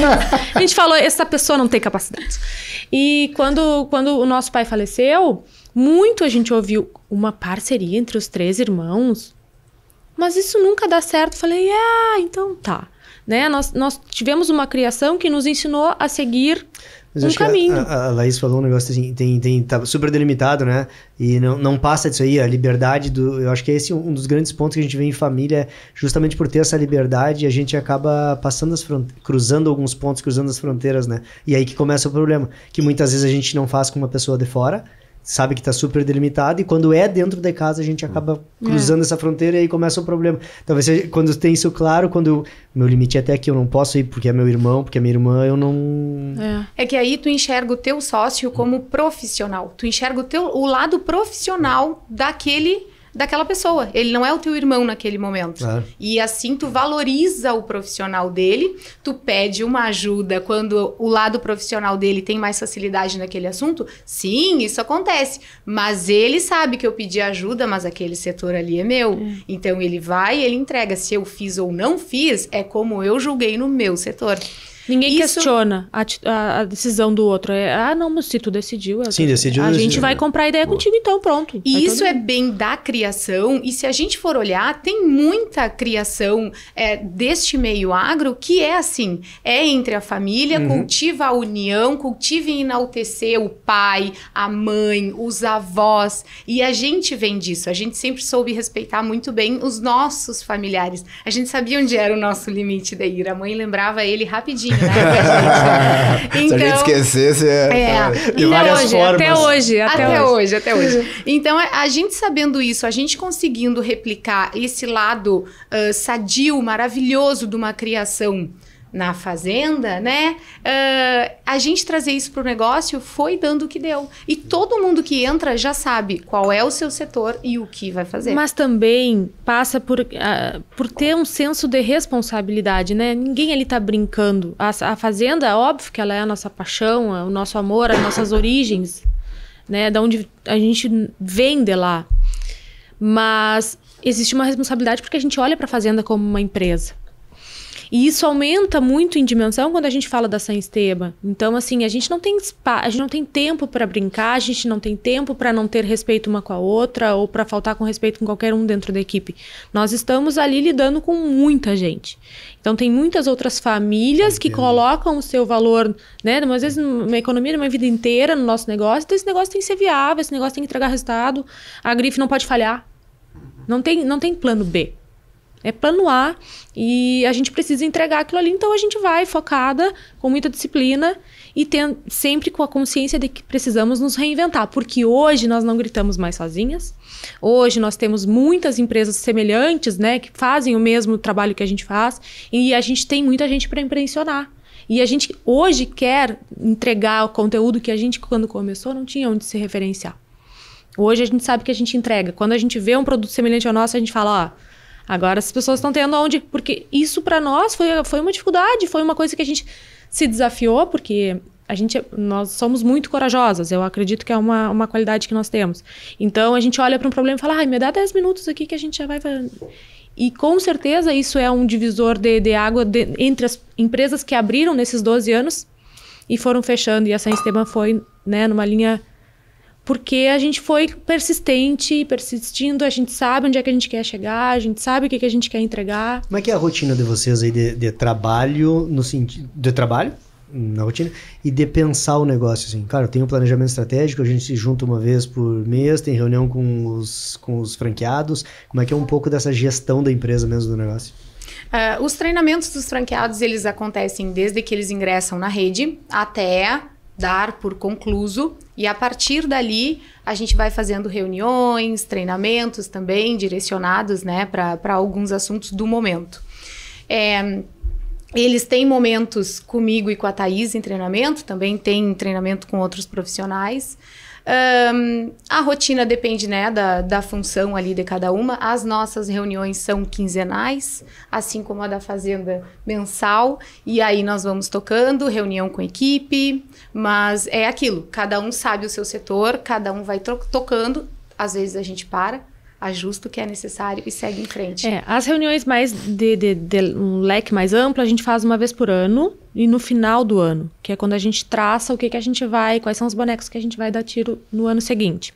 A gente falou, essa pessoa não tem capacidade. E quando, quando o nosso pai faleceu, muito a gente ouviu uma parceria entre os três irmãos. Mas isso nunca dá certo. Eu falei, ah, então tá. Né? Nós, nós tivemos uma criação que nos ensinou a seguir mas um caminho. a, a, Laís falou um negócio assim, tem, tem, tá super delimitado, né? E não, não passa disso aí, a liberdade do. Eu acho que esse é um dos grandes pontos que a gente vê em família, é justamente por ter essa liberdade, a gente acaba passando as fronteiras, cruzando alguns pontos, cruzando as fronteiras, né? E aí que começa o problema, que muitas vezes a gente não faz com uma pessoa de fora, sabe que está super delimitado e quando é dentro de casa a gente acaba é. cruzando é. essa fronteira e aí começa o problema. Talvez então, quando tem isso claro, quando meu limite é até aqui, eu não posso ir porque é meu irmão, porque é minha irmã, eu não... É, é que aí tu enxerga o teu sócio como profissional, tu enxerga o, teu, o lado profissional daquele daquela pessoa. Ele não é o teu irmão naquele momento. E assim tu valoriza o profissional dele, tu pede uma ajuda quando o lado profissional dele tem mais facilidade naquele assunto. Sim, isso acontece, mas ele sabe que eu pedi ajuda, mas aquele setor ali é meu. Hum. Então ele vai, ele entrega se eu fiz ou não fiz, é como eu julguei no meu setor. Ninguém Isso... questiona a, a, a, decisão do outro. É, ah, não, mas se tu decidiu... Sim, decidiu. A gente decidiu. vai comprar a ideia Boa. contigo, então, pronto. E isso é bem da criação. E se a gente for olhar, tem muita criação é, deste meio agro que é assim. É entre a família, uhum. cultiva a união, cultiva e enaltecer o pai, a mãe, os avós. E a gente vem disso. A gente sempre soube respeitar muito bem os nossos familiares. A gente sabia onde era o nosso limite da A mãe lembrava ele rapidinho então, [laughs] Se a gente então, esquecesse, é, é. é de várias hoje, formas. Até hoje, até, até hoje. hoje. Até hoje, [laughs] Então, é, a gente sabendo isso, a gente conseguindo replicar esse lado uh, sadio, maravilhoso de uma criação na fazenda, né? Uh, a gente trazer isso para o negócio foi dando o que deu. E todo mundo que entra já sabe qual é o seu setor e o que vai fazer. Mas também passa por, uh, por ter um senso de responsabilidade, né? Ninguém ali está brincando. A, a fazenda, óbvio que ela é a nossa paixão, é o nosso amor, as nossas origens, né? Da onde a gente vem de lá. Mas existe uma responsabilidade porque a gente olha para a fazenda como uma empresa. E isso aumenta muito em dimensão quando a gente fala da San Esteban. Então, assim, a gente não tem spa, a gente não tem tempo para brincar, a gente não tem tempo para não ter respeito uma com a outra ou para faltar com respeito com qualquer um dentro da equipe. Nós estamos ali lidando com muita gente. Então, tem muitas outras famílias que colocam o seu valor, né? Às vezes, na economia, uma vida inteira, no nosso negócio. Então, esse negócio tem que ser viável, esse negócio tem que entregar resultado. A grife não pode falhar. Não tem, não tem plano B. É plano A e a gente precisa entregar aquilo ali, então a gente vai focada, com muita disciplina e tem, sempre com a consciência de que precisamos nos reinventar, porque hoje nós não gritamos mais sozinhas. Hoje nós temos muitas empresas semelhantes, né, que fazem o mesmo trabalho que a gente faz e a gente tem muita gente para impressionar. E a gente hoje quer entregar o conteúdo que a gente quando começou não tinha onde se referenciar. Hoje a gente sabe que a gente entrega. Quando a gente vê um produto semelhante ao nosso, a gente fala, ó, Agora as pessoas estão tendo onde. Porque isso para nós foi, foi uma dificuldade, foi uma coisa que a gente se desafiou, porque a gente, nós somos muito corajosas, eu acredito que é uma, uma qualidade que nós temos. Então a gente olha para um problema e fala, ai, me dá 10 minutos aqui que a gente já vai. E com certeza isso é um divisor de, de água de, entre as empresas que abriram nesses 12 anos e foram fechando. E a San Esteban foi né, numa linha porque a gente foi persistente, persistindo, a gente sabe onde é que a gente quer chegar, a gente sabe o que, que a gente quer entregar. Como é que é a rotina de vocês aí de, de trabalho no sentido. De trabalho? na rotina e de pensar o negócio assim. Cara, tem um planejamento estratégico, a gente se junta uma vez por mês, tem reunião com os, com os franqueados. Como é que é um pouco dessa gestão da empresa mesmo do negócio? Uh, os treinamentos dos franqueados eles acontecem desde que eles ingressam na rede até dar por concluído e a partir dali a gente vai fazendo reuniões, treinamentos também direcionados né, para alguns assuntos do momento. É, eles têm momentos comigo e com a Thaís em treinamento, também tem treinamento com outros profissionais. Um, a rotina depende né, da, da função ali de cada uma. As nossas reuniões são quinzenais, assim como a da Fazenda mensal. E aí nós vamos tocando, reunião com equipe, mas é aquilo: cada um sabe o seu setor, cada um vai tocando. Às vezes a gente para, ajusta o que é necessário e segue em frente. É, as reuniões mais de, de, de, um leque mais amplo, a gente faz uma vez por ano e no final do ano, que é quando a gente traça o que, que a gente vai, quais são os bonecos que a gente vai dar tiro no ano seguinte.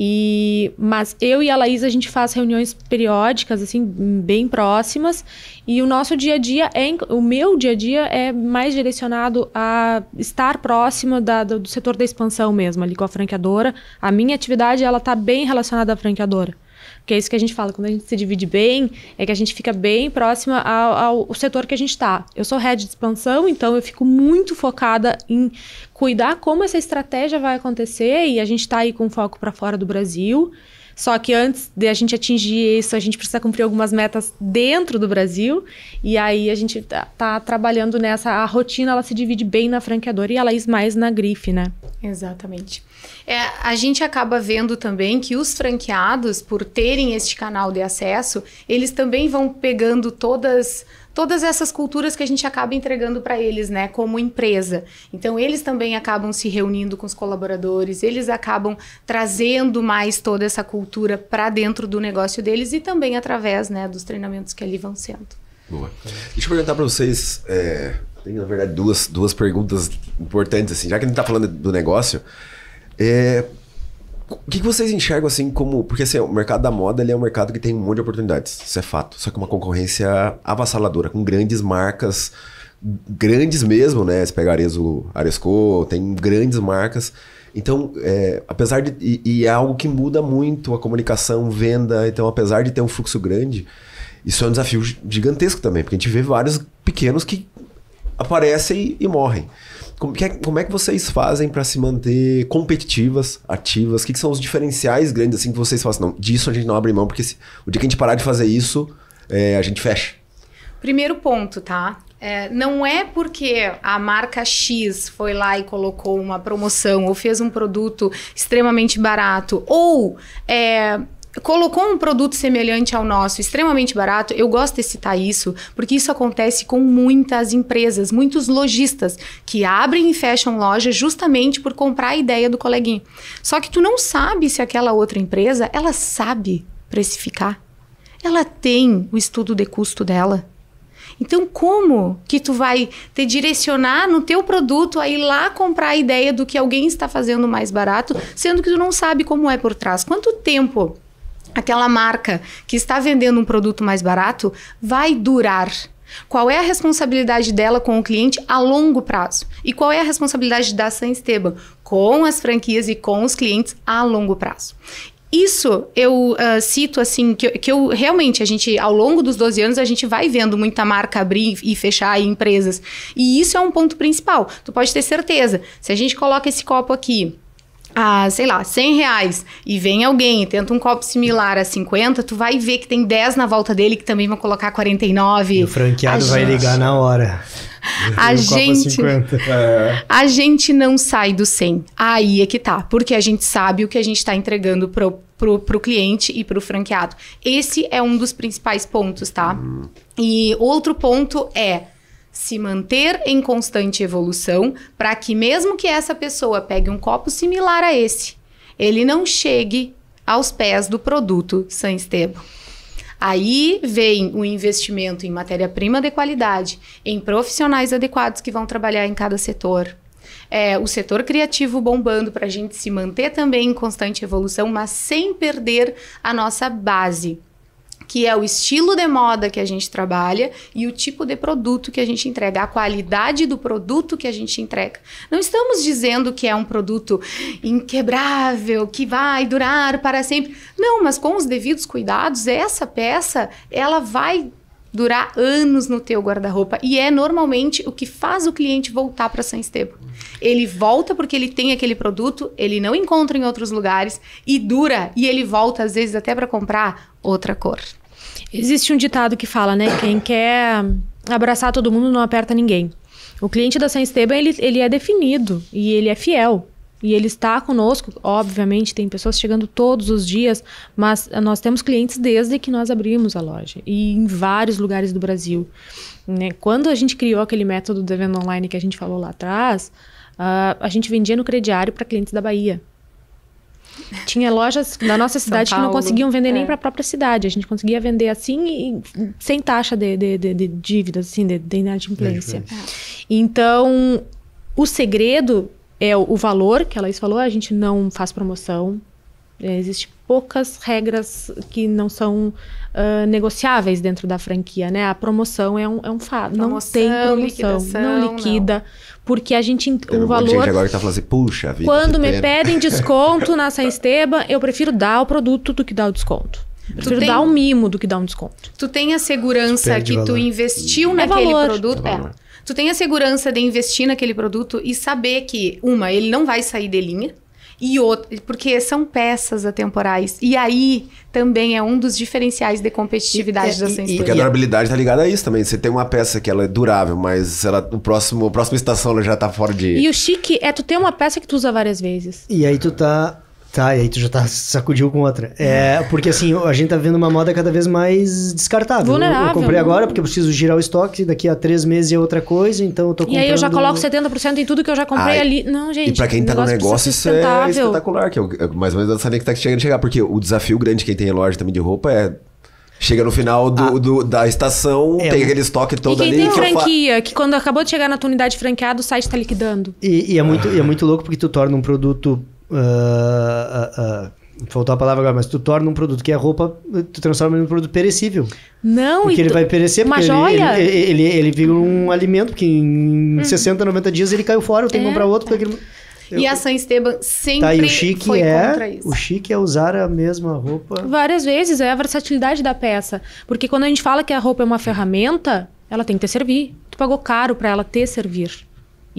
E, mas eu e a Laís, a gente faz reuniões periódicas, assim, bem próximas. E o nosso dia a dia, é, o meu dia a dia é mais direcionado a estar próximo da, do, do setor da expansão mesmo, ali com a franqueadora. A minha atividade, ela está bem relacionada à franqueadora. Porque é isso que a gente fala, quando a gente se divide bem, é que a gente fica bem próxima ao, ao setor que a gente está. Eu sou head de expansão, então eu fico muito focada em cuidar como essa estratégia vai acontecer e a gente está aí com foco para fora do Brasil. Só que antes de a gente atingir isso, a gente precisa cumprir algumas metas dentro do Brasil. E aí a gente tá, tá, trabalhando nessa. A rotina ela se divide bem na franqueadora e ela é mais na grife, né? Exatamente. É, a gente acaba vendo também que os franqueados, por terem este canal de acesso, eles também vão pegando todas todas essas culturas que a gente acaba entregando para eles, né, como empresa. Então eles também acabam se reunindo com os colaboradores, eles acabam trazendo mais toda essa cultura para dentro do negócio deles e também através, né, dos treinamentos que ali vão sendo. Boa. Deixa eu perguntar para vocês, é, tem na verdade duas, duas perguntas importantes assim, já que a gente está falando do negócio, é, o que, que vocês enxergam assim como. Porque assim, o mercado da moda ele é um mercado que tem um monte de oportunidades, isso é fato. Só que é uma concorrência avassaladora, com grandes marcas, grandes mesmo, né? Se pegar Arezo, Aresco, tem grandes marcas. Então, é, apesar de. E, e, é algo que muda muito a comunicação, venda. Então, apesar de ter um fluxo grande, isso é um desafio gigantesco também, porque a gente vê vários pequenos que aparecem e, e morrem. Como, que é, como é que vocês fazem para se manter competitivas, ativas? O que, que, são os diferenciais grandes assim que vocês fazem? Não, disso a gente não abre mão, porque se, o dia que a gente parar de fazer isso, é, a gente fecha. Primeiro ponto, tá? É, não é porque a marca X foi lá e colocou uma promoção ou fez um produto extremamente barato ou é, colocou um produto semelhante ao nosso, extremamente barato, eu gosto de citar isso, porque isso acontece com muitas empresas, muitos lojistas que abrem e fecham loja justamente por comprar a ideia do coleguinha. Só que tu não sabe se aquela outra empresa, ela sabe precificar. Ela tem o estudo de custo dela. Então, como que tu vai te direcionar no teu produto a ir lá comprar a ideia do que alguém está fazendo mais barato, sendo que tu não sabe como é por trás? Quanto tempo aquela marca que está vendendo um produto mais barato vai durar. Qual é a responsabilidade dela com o cliente a longo prazo? E qual é a responsabilidade da San Esteban com as franquias e com os clientes a longo prazo? Isso eu uh, cito assim, que, que eu realmente, a gente, ao longo dos 12 anos, a gente vai vendo muita marca abrir e fechar empresas. E isso é um ponto principal. Tu pode ter certeza. Se a gente coloca esse copo aqui a, sei lá, 100 reais e vem alguém e tenta um copo similar a 50, tu vai ver que tem 10 na volta dele que também vão colocar 49. E o franqueado a vai gente... ligar na hora. [laughs] A gente, [laughs] é. a gente não sai do 100. Aí é que tá. Porque a gente sabe o que a gente está entregando pro, pro, pro cliente e pro franqueado. Esse é um dos principais pontos, tá? Hum. E outro ponto é se manter em constante evolução para que, mesmo que essa pessoa pegue um copo similar a esse, ele não chegue aos pés do produto San Esteban. Aí vem o investimento em matéria-prima de qualidade, em profissionais adequados que vão trabalhar em cada setor. É, o setor criativo bombando para a gente se manter também em constante evolução, mas sem perder a nossa base que é o estilo de moda que a gente trabalha e o tipo de produto que a gente entrega, a qualidade do produto que a gente entrega. Não estamos dizendo que é um produto inquebrável, que vai durar para sempre. Não, mas com os devidos cuidados, essa peça, ela vai durar anos no teu guarda-roupa e é normalmente o que faz o cliente voltar para São Esteban. Ele volta porque ele tem aquele produto, ele não encontra em outros lugares e dura e ele volta às vezes até para comprar outra cor. Existe um ditado que fala, né? Quem quer abraçar todo mundo não aperta ninguém. O cliente da San Esteban, ele, ele é definido e ele é fiel. E ele está conosco, obviamente, tem pessoas chegando todos os dias, mas nós temos clientes desde que nós abrimos a loja e em vários lugares do Brasil. Né? Quando a gente criou aquele método de venda online que a gente falou lá atrás, uh, a gente vendia no crediário para clientes da Bahia. Tinha lojas da nossa cidade que não conseguiam vender é. nem para a própria cidade. A gente conseguia vender assim, e, sem taxa de, de, de, de dívida, assim, de, de inadimplência. É. Então, o segredo é o, valor que a Laís falou. A gente não faz promoção. É, Existem poucas regras que não são uh, negociáveis dentro da franquia, né? A promoção é um, é um fato. não tem promoção, liquidação, não liquida. Não. Porque a gente. Tem o valor. Gente agora que tá falando assim, puxa vida. Quando me pedem [laughs] desconto na San Esteban, eu prefiro dar o produto do que dar o desconto. Eu prefiro tem, dar um mimo do que dar um desconto. Tu tem a segurança que valor. tu investiu é naquele valor. produto. É. é. Tu tem a segurança de investir naquele produto e saber que, uma, ele não vai sair de linha. E outro, porque são peças atemporais. E aí também é um dos diferenciais de competitividade e, da é, sua empresa. Porque a durabilidade tá ligada a isso também. Você tem uma peça que ela é durável, mas ela, o próximo, a próxima estação ela já tá fora de. E o chique é tu ter uma peça que tu usa várias vezes. E aí tu tá Tá, e aí tu já tá sacudiu com outra. É, porque assim, a gente tá vendo uma moda cada vez mais descartável. Vulnerável. Eu, eu comprei agora porque eu preciso girar o estoque, daqui a três meses é outra coisa, então eu tô comprando... E aí eu já coloco 70% em tudo que eu já comprei ah, ali. Não, gente. E pra quem tá no negócio, isso é espetacular, que é mais ou menos essa linha que tá chegando chegar, porque o desafio grande que quem tem loja também de roupa é Chega no final do, ah, do da estação, é, tem aquele estoque todo ali. E quem ali, tem que franquia, fa... que quando acabou de chegar na tua unidade franqueada, o site está liquidando. E, e é muito, é muito louco porque tu torna um produto Uh, uh, faltou a palavra agora, mas tu torna um produto que é roupa, tu transforma num produto perecível. Não, Porque ele vai perecer, porque ele, ele, ele, ele, vira um alimento que em hum. 60, 90 dias ele caiu fora, eu tenho que é, comprar outro. Tá. Porque E a San Esteban sempre tá, e o chique foi é, contra isso. O chique é usar a mesma roupa. Várias vezes, é a versatilidade da peça. Porque quando a gente fala que a roupa é uma ferramenta, ela tem que ter servir. Tu pagou caro para ela ter servir.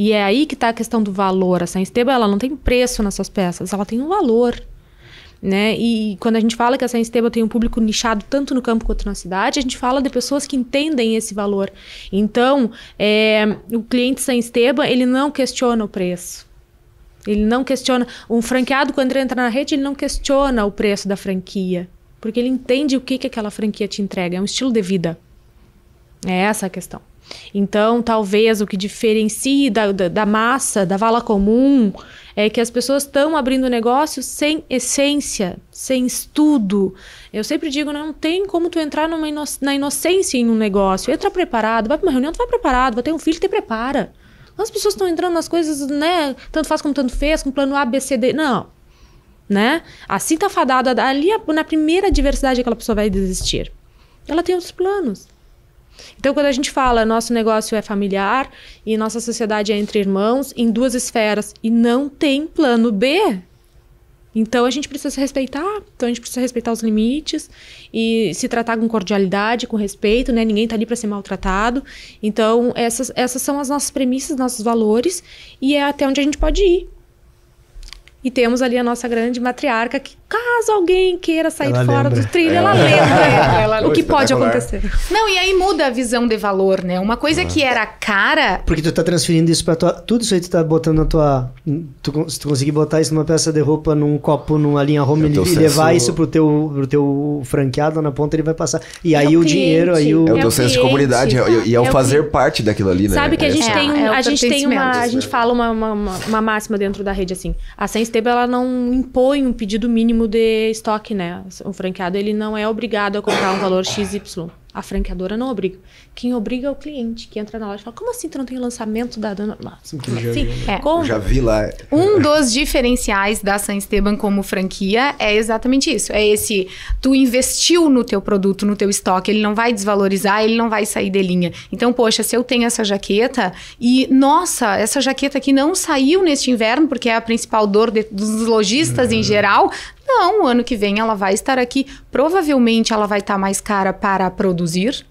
E é aí que está a questão do valor. Assim, a San Esteban, ela não tem preço nas suas peças, ela tem um valor. Né? E quando a gente fala que a San Esteban tem um público nichado tanto no campo quanto na cidade, a gente fala de pessoas que entendem esse valor. Então, é, o cliente San Esteban, ele não questiona o preço. Ele não questiona. Um franqueado, quando ele entra na rede, ele não questiona o preço da franquia. Porque ele entende o que, que aquela franquia te entrega. É um estilo de vida. É essa a questão. Então, talvez o que diferencie da, da, da massa, da vala comum, é que as pessoas estão abrindo negócio sem essência, sem estudo. Eu sempre digo, não tem como tu entrar ino na inocência em um negócio. Entra preparado, vai para uma reunião, tu vai tá preparado, vai ter um filho, te prepara. Então, as pessoas estão entrando nas coisas, né? Tanto faz como tanto fez, com plano A, B, C, D. Não. Né? Assim tá fadado. Ali, na primeira adversidade, aquela pessoa vai desistir. Ela tem outros planos. Então, quando a gente fala nosso negócio é familiar e nossa sociedade é entre irmãos, em duas esferas, e não tem plano B, então a gente precisa se respeitar, então a gente precisa respeitar os limites e se tratar com cordialidade, com respeito, né? Ninguém tá ali para ser maltratado. Então essas, essas são as nossas premissas, nossos valores e é até onde a gente pode ir. E temos ali a nossa grande matriarca que, caso alguém queira sair ela fora lembra. do trilho, ela, ela lembra é. ela, o que pode acontecer. Não, e aí muda a visão de valor, né? Uma coisa que era cara. Porque tu tá transferindo isso pra tua. Tudo isso aí tu tá botando na tua. Tu, se tu conseguir botar isso numa peça de roupa, num copo, numa linha home é e, senso... levar isso pro teu, pro teu franqueado na ponta, ele vai passar. E é aí é o, o dinheiro, aí o. É o teu é senso de comunidade, e é, o fazer parte daquilo ali, né? Sabe que a gente tem. a gente tem uma. A gente fala uma, uma, uma, máxima dentro da rede assim. A Esteba ela não impõe um pedido mínimo de estoque, né? O franqueado ele não é obrigado a comprar um valor XY. A franqueadora não obriga. Quem obriga é o cliente que entra na loja e fala: Como assim tu não tem lançamento da dona? Sim. como já assim? Vi, né? é, já vi lá. Um dos diferenciais da San Esteban como franquia é exatamente isso. É esse: tu investiu no teu produto, no teu estoque, ele não vai desvalorizar, ele não vai sair de linha. Então, poxa, se eu tenho essa jaqueta e, nossa, essa jaqueta aqui não saiu neste inverno, porque é a principal dor de, dos lojistas uhum. em geral, não, o ano que vem ela vai estar aqui. Provavelmente ela vai estar tá mais cara para produzir.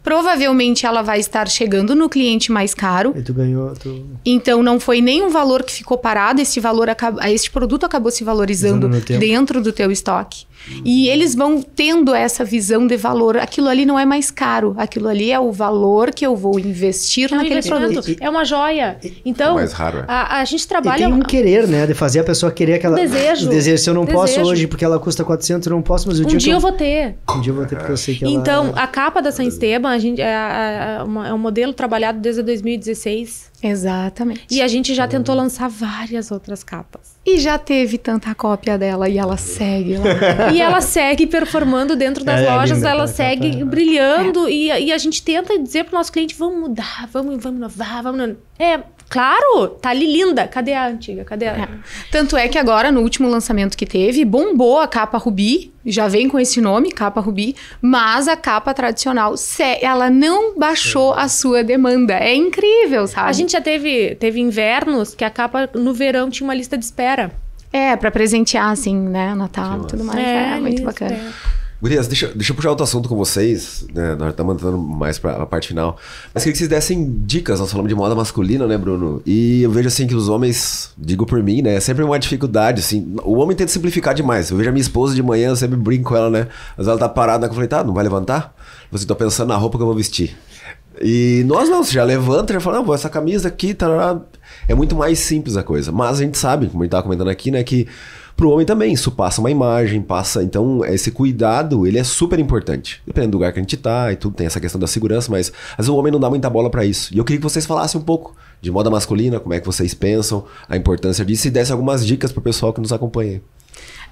Provavelmente ela vai estar chegando no cliente mais caro. E tu ganhou. Tu... Então não foi nenhum valor que ficou parado. Este valor este produto acabou se valorizando dentro do teu estoque. E eles vão tendo essa visão de valor. Aquilo ali não é mais caro, aquilo ali é o valor que eu vou investir é tá um naquele produto. E, é uma joia. então, é mais raro. É. A, a gente trabalha. E tem um querer, né? De fazer a pessoa querer aquela. Desejo. Desejo. Se eu não desejo. posso hoje porque ela custa 400, eu não posso, mas o um dia. Um dia eu... eu vou ter. Um dia eu vou ter porque eu sei que ela. Então, é a capa da San Esteban a gente, é, é, é um modelo trabalhado desde 2016. Exatamente. E a gente já tentou lançar várias outras capas. E já teve tanta cópia dela e ela segue lá. e ela segue performando dentro das é, é lojas, tá, tá, tá. é ela segue capa. brilhando e, e, a gente tenta dizer pro nosso cliente, vamos mudar, vamos, vamos inovar, vamos... É, Claro, tá ali linda. Cadê a antiga? Cadê a. É. Tanto é que agora, no último lançamento que teve, bombou a capa Rubi, já vem com esse nome, capa Rubi, mas a capa tradicional, ela não baixou a sua demanda. É incrível, sabe? A gente já teve, teve invernos que a capa no verão tinha uma lista de espera. É, para presentear, assim, né? Natal e tudo mais. É, é muito bacana. Gurias, deixa, deixa eu puxar outro assunto com vocês, né? Nós estamos entrando mais para a parte final. Mas queria que vocês dessem dicas, nós falamos de moda masculina, né, Bruno? E eu vejo, assim, que os homens, digo por mim, né? É sempre uma dificuldade, assim. O homem tenta simplificar demais. Eu vejo a minha esposa de manhã, eu sempre brinco com ela, né? Mas ela tá parada, eu falei, tá, não vai levantar? Você tá pensando na roupa que eu vou vestir. E nós não, você já levanta, já fala, não, vou essa camisa aqui, tá? É muito mais simples a coisa. Mas a gente sabe, como a gente tava comentando aqui, né, que pro homem também. Isso passa uma imagem, passa. Então, esse cuidado, ele é super importante. Dependendo do lugar que a gente tá e tudo, tem essa questão da segurança, mas às vezes o homem não dá muita bola para isso. E eu queria que vocês falassem um pouco de moda masculina, como é que vocês pensam, a importância disso e dessem algumas dicas pro pessoal que nos acompanha.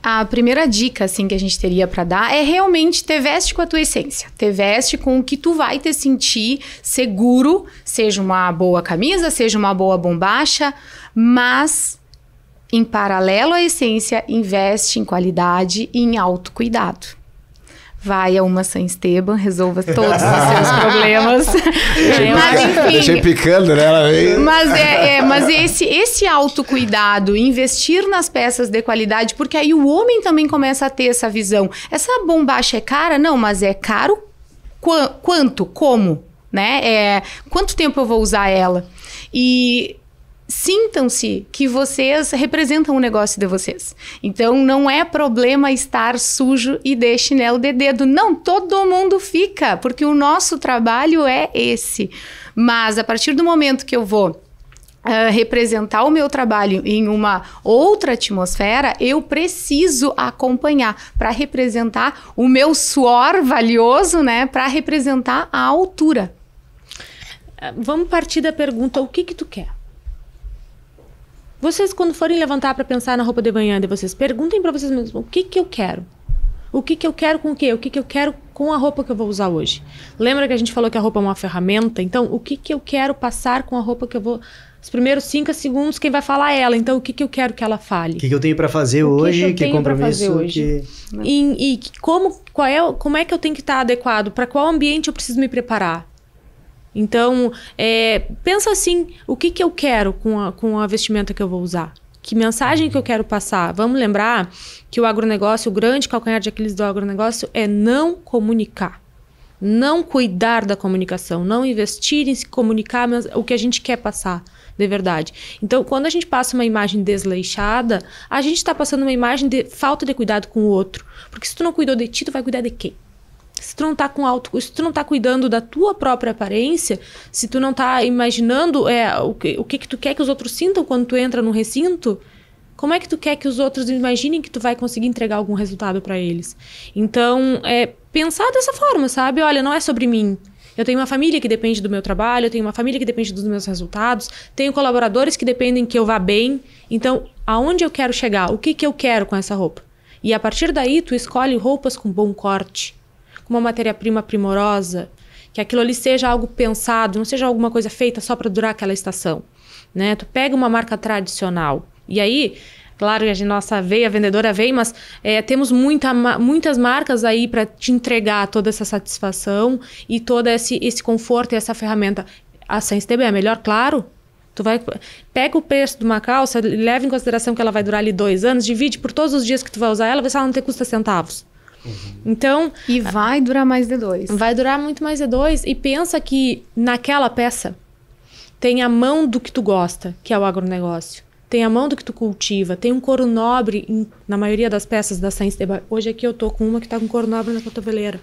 A primeira dica, assim, que a gente teria para dar é realmente te veste com a tua essência. Te veste com o que tu vai te sentir seguro, seja uma boa camisa, seja uma boa bombacha, mas em paralelo à essência, investe em qualidade e em autocuidado. Vai a uma San Esteban, resolva todos os seus [laughs] problemas. Deixei, mas, enfim, deixei picando, né? Mas, é, é, mas esse, esse autocuidado, investir nas peças de qualidade, porque aí o homem também começa a ter essa visão. Essa bombacha é cara? Não, mas é caro qu quanto? Como? Né? É, quanto tempo eu vou usar ela? E sintam-se que vocês representam o negócio de vocês. Então não é problema estar sujo e deixe chinelo de dedo. Não, todo mundo fica, porque o nosso trabalho é esse. Mas a partir do momento que eu vou Uh, representar o meu trabalho em uma outra atmosfera, eu preciso acompanhar para representar o meu suor valioso, né? Para representar a altura. Ah, vamos partir da pergunta: o que que tu quer? Vocês, quando forem levantar para pensar na roupa de manhã de vocês, perguntem para vocês mesmos o que, que eu quero. O que, que eu quero com o quê? O que, que eu quero com a roupa que eu vou usar hoje? Lembra que a gente falou que a roupa é uma ferramenta? Então, o que, que eu quero passar com a roupa que eu vou. Os primeiros cinco segundos, quem vai falar é ela. Então, o que, que eu quero que ela fale? O que, que eu tenho para fazer o hoje? Que, que compromisso? Hoje? Que... E, e como, qual é, como é que eu tenho que estar adequado? Para qual ambiente eu preciso me preparar? Então, é, pensa assim: o que, que eu quero com a, com a vestimenta que eu vou usar? Que mensagem que eu quero passar? Vamos lembrar que o agronegócio, o grande calcanhar de Aquiles do agronegócio é não comunicar não cuidar da comunicação, não investir em se comunicar o que a gente quer passar de verdade. Então, quando a gente passa uma imagem desleixada, a gente está passando uma imagem de falta de cuidado com o outro. Porque se tu não cuidou de ti, tu vai cuidar de quem? Se tu não tá com auto, se tu não tá cuidando da tua própria aparência, se tu não tá imaginando é, o, que, o que que tu quer que os outros sintam quando tu entra no recinto, como é que tu quer que os outros imaginem que tu vai conseguir entregar algum resultado para eles? Então, é pensar dessa forma, sabe? Olha, não é sobre mim. Eu tenho uma família que depende do meu trabalho, eu tenho uma família que depende dos meus resultados, tenho colaboradores que dependem que eu vá bem. Então, aonde eu quero chegar? O que que eu quero com essa roupa? E a partir daí, tu escolhe roupas com bom corte com uma matéria-prima primorosa, que aquilo ali seja algo pensado, não seja alguma coisa feita só para durar aquela estação, né? Tu pega uma marca tradicional e aí Claro a nossa veia a vendedora vem, mas é, temos muita, muitas marcas aí para te entregar toda essa satisfação e todo esse, esse conforto e essa ferramenta. A Sense é melhor, claro, Tu vai pega o preço de uma calça, leva em consideração que ela vai durar ali dois anos, divide por todos os dias que tu vai usar ela, vê se ela não te custa centavos. Uhum. Então. E vai durar mais de dois. Vai durar muito mais de dois. E pensa que naquela peça tem a mão do que tu gosta, que é o agronegócio. Tem a mão do que tu cultiva, tem um couro nobre em, na maioria das peças da Science Debate. Hoje aqui eu tô com uma que tá com couro nobre na cotoveleira.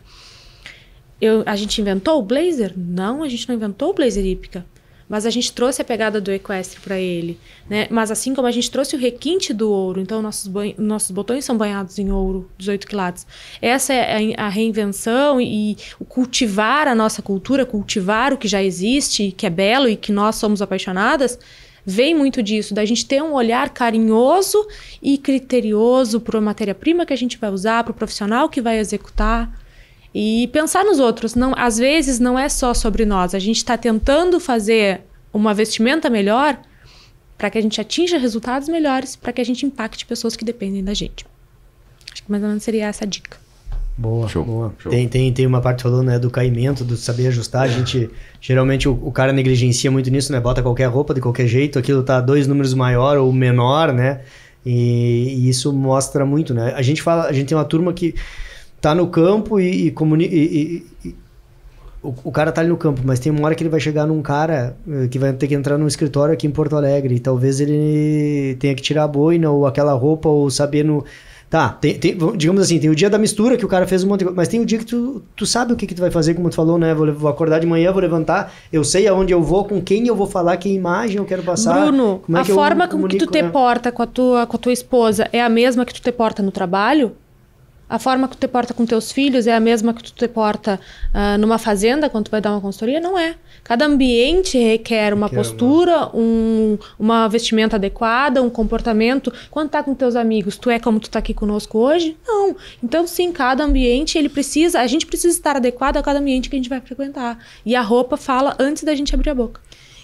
Eu, a gente inventou o blazer? Não, a gente não inventou o blazer hípica mas a gente trouxe a pegada do equestre para ele, né? Mas assim como a gente trouxe o requinte do ouro, então nossos, nossos botões são banhados em ouro, 18 quilates. Essa é a, a reinvenção e, e cultivar a nossa cultura, cultivar o que já existe, que é belo e que nós somos apaixonadas, vem muito disso, da gente ter um olhar carinhoso e criterioso para a matéria-prima que a gente vai usar, para o profissional que vai executar. E pensar nos outros. Não, às vezes não é só sobre nós. A gente está tentando fazer uma vestimenta melhor para que a gente atinja resultados melhores, para que a gente impacte pessoas que dependem da gente. Acho que mais ou menos seria essa a dica. Boa, Show. boa. Show. Tem, tem, tem uma parte falando né, do caimento, do saber ajustar. A é. gente geralmente o, o, cara negligencia muito nisso, né? Bota qualquer roupa de qualquer jeito, aquilo tá dois números maior ou menor, né? E, e isso mostra muito, né? A gente fala, a gente tem uma turma que tá no campo e, e, e, e o, cara tá ali no campo, mas tem uma hora que ele vai chegar num cara eh, que vai ter que entrar num escritório aqui em Porto Alegre. E talvez ele tenha que tirar a boina ou aquela roupa ou saber no. Tá, tem, tem, digamos assim, tem o dia da mistura que o cara fez um monte de coisa, mas tem o dia que tu, tu sabe o que, que tu vai fazer, como tu falou, né? Vou, vou acordar de manhã, vou levantar, eu sei aonde eu vou, com quem eu vou falar, que imagem eu quero passar. Bruno, é a forma com que tu te né? porta com a, tua, com a tua esposa é a mesma que tu te porta no trabalho? A forma que tu te porta com teus filhos é a mesma que tu te porta uh, numa fazenda quando tu vai dar uma consultoria? Não é. Cada ambiente requer uma requer postura, uma... Um, uma vestimenta adequada, um comportamento. Quando tá com teus amigos, tu é como tu tá aqui conosco hoje? Não. Então, sim, cada ambiente, ele precisa, a gente precisa estar adequado a cada ambiente que a gente vai frequentar. E a roupa fala antes da gente abrir a boca.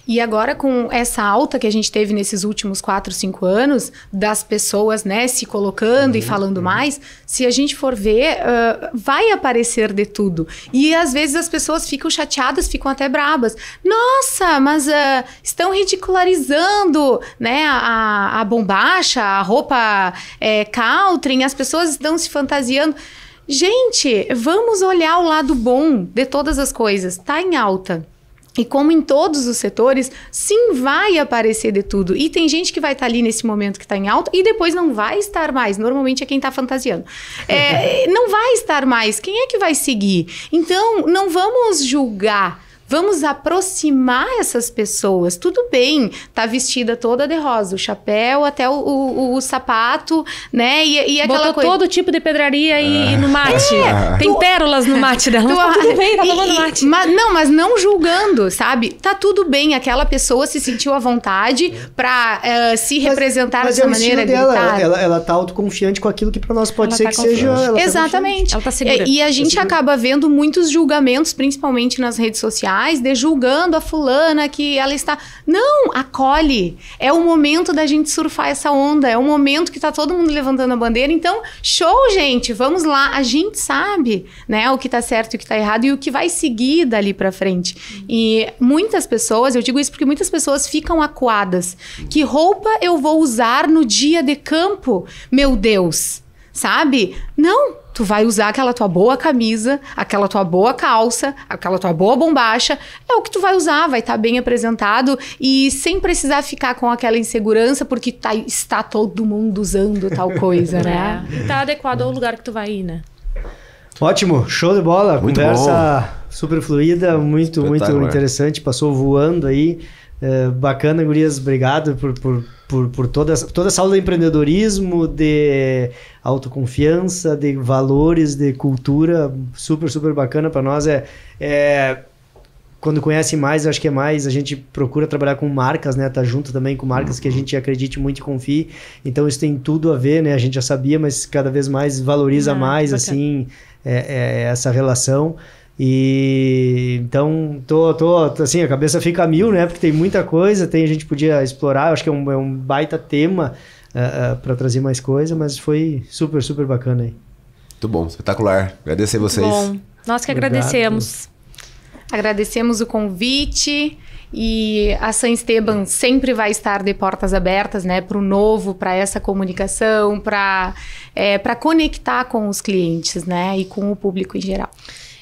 E agora, com essa alta que a gente teve nesses últimos 4, 5 anos, das pessoas né, se colocando uhum, e falando uhum. mais, se a gente for ver, uh, vai aparecer de tudo. E às vezes as pessoas ficam chateadas, ficam até brabas. Nossa, mas uh, estão ridicularizando né, a, a bombacha, a roupa é, country, as pessoas estão se fantasiando. Gente, vamos olhar o lado bom de todas as coisas. Está em alta. E como em todos os setores, sim, vai aparecer de tudo. E tem gente que vai estar tá ali nesse momento que está em alta e depois não vai estar mais. Normalmente é quem está fantasiando. É, [laughs] não vai estar mais. Quem é que vai seguir? Então, não vamos julgar Vamos aproximar essas pessoas. Tudo bem, tá vestida toda de rosa, o chapéu até o, o, o sapato, né? E, e aquela Botou coisa. todo tipo de pedraria e, ah. no mate. É, Tem tu... pérolas no mate dela. Tu... Tá tudo bem, tá tomando mate. Mas, não, mas não julgando, sabe? Tá tudo bem, aquela pessoa se sentiu à vontade pra uh, se mas, representar mas dessa é maneira. Dela, ela, ela, ela tá autoconfiante com aquilo que para nós pode ela ser tá que seja. Tá Exatamente. Tá ela tá segura. E, é, e a gente tá acaba vendo muitos julgamentos, principalmente nas redes sociais mais de né, julgando a fulana que ela está. Não, acolhe. É o momento da gente surfar essa onda. É o momento que tá todo mundo levantando a bandeira. Então, show, gente. Vamos lá. A gente sabe, né, o que tá certo e o que tá errado e o que vai seguir dali para frente. E muitas pessoas, eu digo isso porque muitas pessoas ficam acuadas. Que roupa eu vou usar no dia de campo? Meu Deus sabe? Não, tu vai usar aquela tua boa camisa, aquela tua boa calça, aquela tua boa bombacha, é o que tu vai usar, vai estar tá bem apresentado e sem precisar ficar com aquela insegurança porque tá, está todo mundo usando tal coisa, [laughs] é. né? É. Tá adequado ao lugar que tu vai ir, né? Ótimo, show de bola, muito conversa bom. super fluida, muito, muito interessante, passou voando aí. É, bacana, Gurias, obrigado por, por, por, por toda, toda essa aula de empreendedorismo, de autoconfiança, de valores, de cultura. Super, super bacana para nós. É, é, quando conhece mais, acho que é mais. A gente procura trabalhar com marcas, né? Tá junto também com marcas uhum. que a uhum. gente acredite muito e confie. Então isso tem tudo a ver, né? A gente já sabia, mas cada vez mais valoriza ah, mais, bacana. assim, é, é, essa relação. E então tô, tô assim, a cabeça fica a mil, né? Porque tem muita coisa, tem a gente podia explorar. Acho que é um, é um baita tema uh, eh, uh, eh, para trazer mais coisa, mas foi super super bacana aí. Muito bom, espetacular. Agradecer vocês. Bom, nós que Obrigado. agradecemos. Agradecemos o convite. E a San Esteban sempre vai estar de portas abertas, né, para o novo, para essa comunicação, para é, eh, para conectar com os clientes, né, e com o público em geral.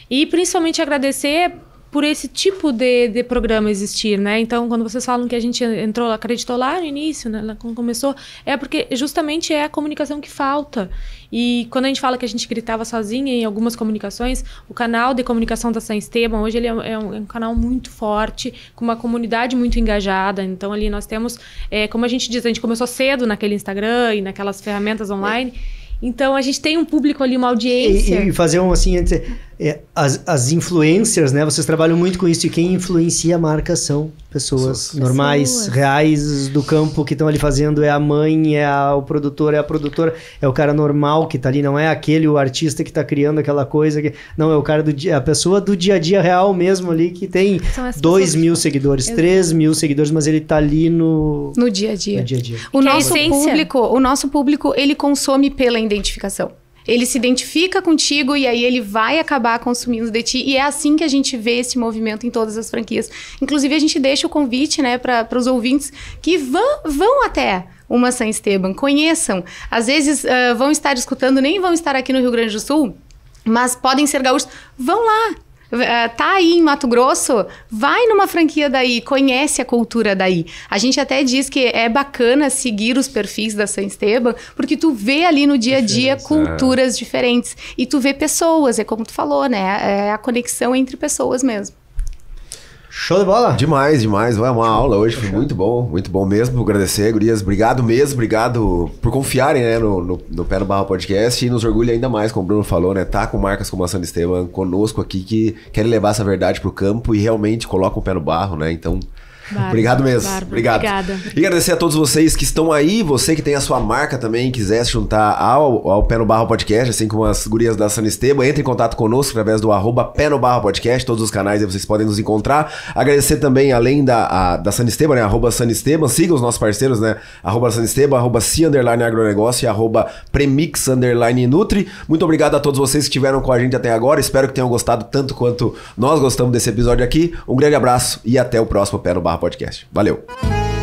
E principalmente agradecer por esse tipo de, de programa existir, né? Então, quando vocês falam que a gente entrou, acreditou lá no início, né? Quando começou, é porque justamente é a comunicação que falta. E quando a gente fala que a gente gritava sozinha em algumas comunicações, o canal de comunicação da San Esteban, hoje ele é, é um, é um canal muito forte, com uma comunidade muito engajada. Então, ali nós temos, é, como a gente diz, a gente começou cedo naquele Instagram e naquelas ferramentas online. É. Então a gente tem um público ali, uma audiência. E, e fazer um assim, é, as, as influencers, né? Vocês trabalham muito com isso e quem influencia a marca são pessoas normais, pessoas. reais do campo que estão ali fazendo. É a mãe, é a, o produtor, é a produtora, é o cara normal que tá ali, não é aquele o artista que tá criando aquela coisa. Que, não, é o cara do dia, a pessoa do dia a dia real mesmo ali que tem 2 mil que... seguidores, 3 mil seguidores, mas ele tá ali no. No dia a dia. No dia, -a -dia. O é nosso público, o nosso público, ele consome pela identificação ele se identifica contigo e aí ele vai acabar consumindo de ti. E é assim que a gente vê esse movimento em todas as franquias. Inclusive, a gente deixa o convite né, para os ouvintes que vão, vão até uma San Esteban, conheçam. Às vezes uh, vão estar escutando, nem vão estar aqui no Rio Grande do Sul, mas podem ser gaúchos. Vão lá, eh, tá aí em Mato Grosso, vai numa franquia daí, conhece a cultura daí. A gente até diz que é bacana seguir os perfis da San Esteban, porque tu vê ali no dia a dia culturas diferentes e tu vê pessoas, é como tu falou, né? É a conexão entre pessoas mesmo. Show de bola? Demais, demais. Vai uma aula hoje, foi muito bom, muito bom mesmo. Agradecer, Gurias. Obrigado mesmo, obrigado por confiarem né, no, no, no Pé no Barro Podcast e nos orgulha ainda mais, como o Bruno falou, né? Tá com marcas como a San Esteban conosco aqui que querem levar essa verdade pro campo e realmente colocam o pé no barro, né? Então, Bárbaro, Obrigado mesmo. Bárbaro, Obrigado. Obrigada. E agradecer a todos vocês que estão aí, você que tem a sua marca também, quiser se juntar ao, ao Pé no Barro Podcast, assim como as gurias da Sanisteba, entre em contato conosco através do arroba Pé no Barro Podcast, todos os canais aí vocês podem nos encontrar. Agradecer também, além da, a, da Sanisteba, né? Arroba Sanisteba, sigam os nossos parceiros, né? Arroba Sanisteba, arroba C Underline Agronegócio e arroba Premix Underline Nutri. Muito obrigado a todos vocês que estiveram com a gente até agora. Espero que tenham gostado tanto quanto nós gostamos desse episódio aqui. Um grande abraço e até o próximo Pé no Barro podcast. Valeu!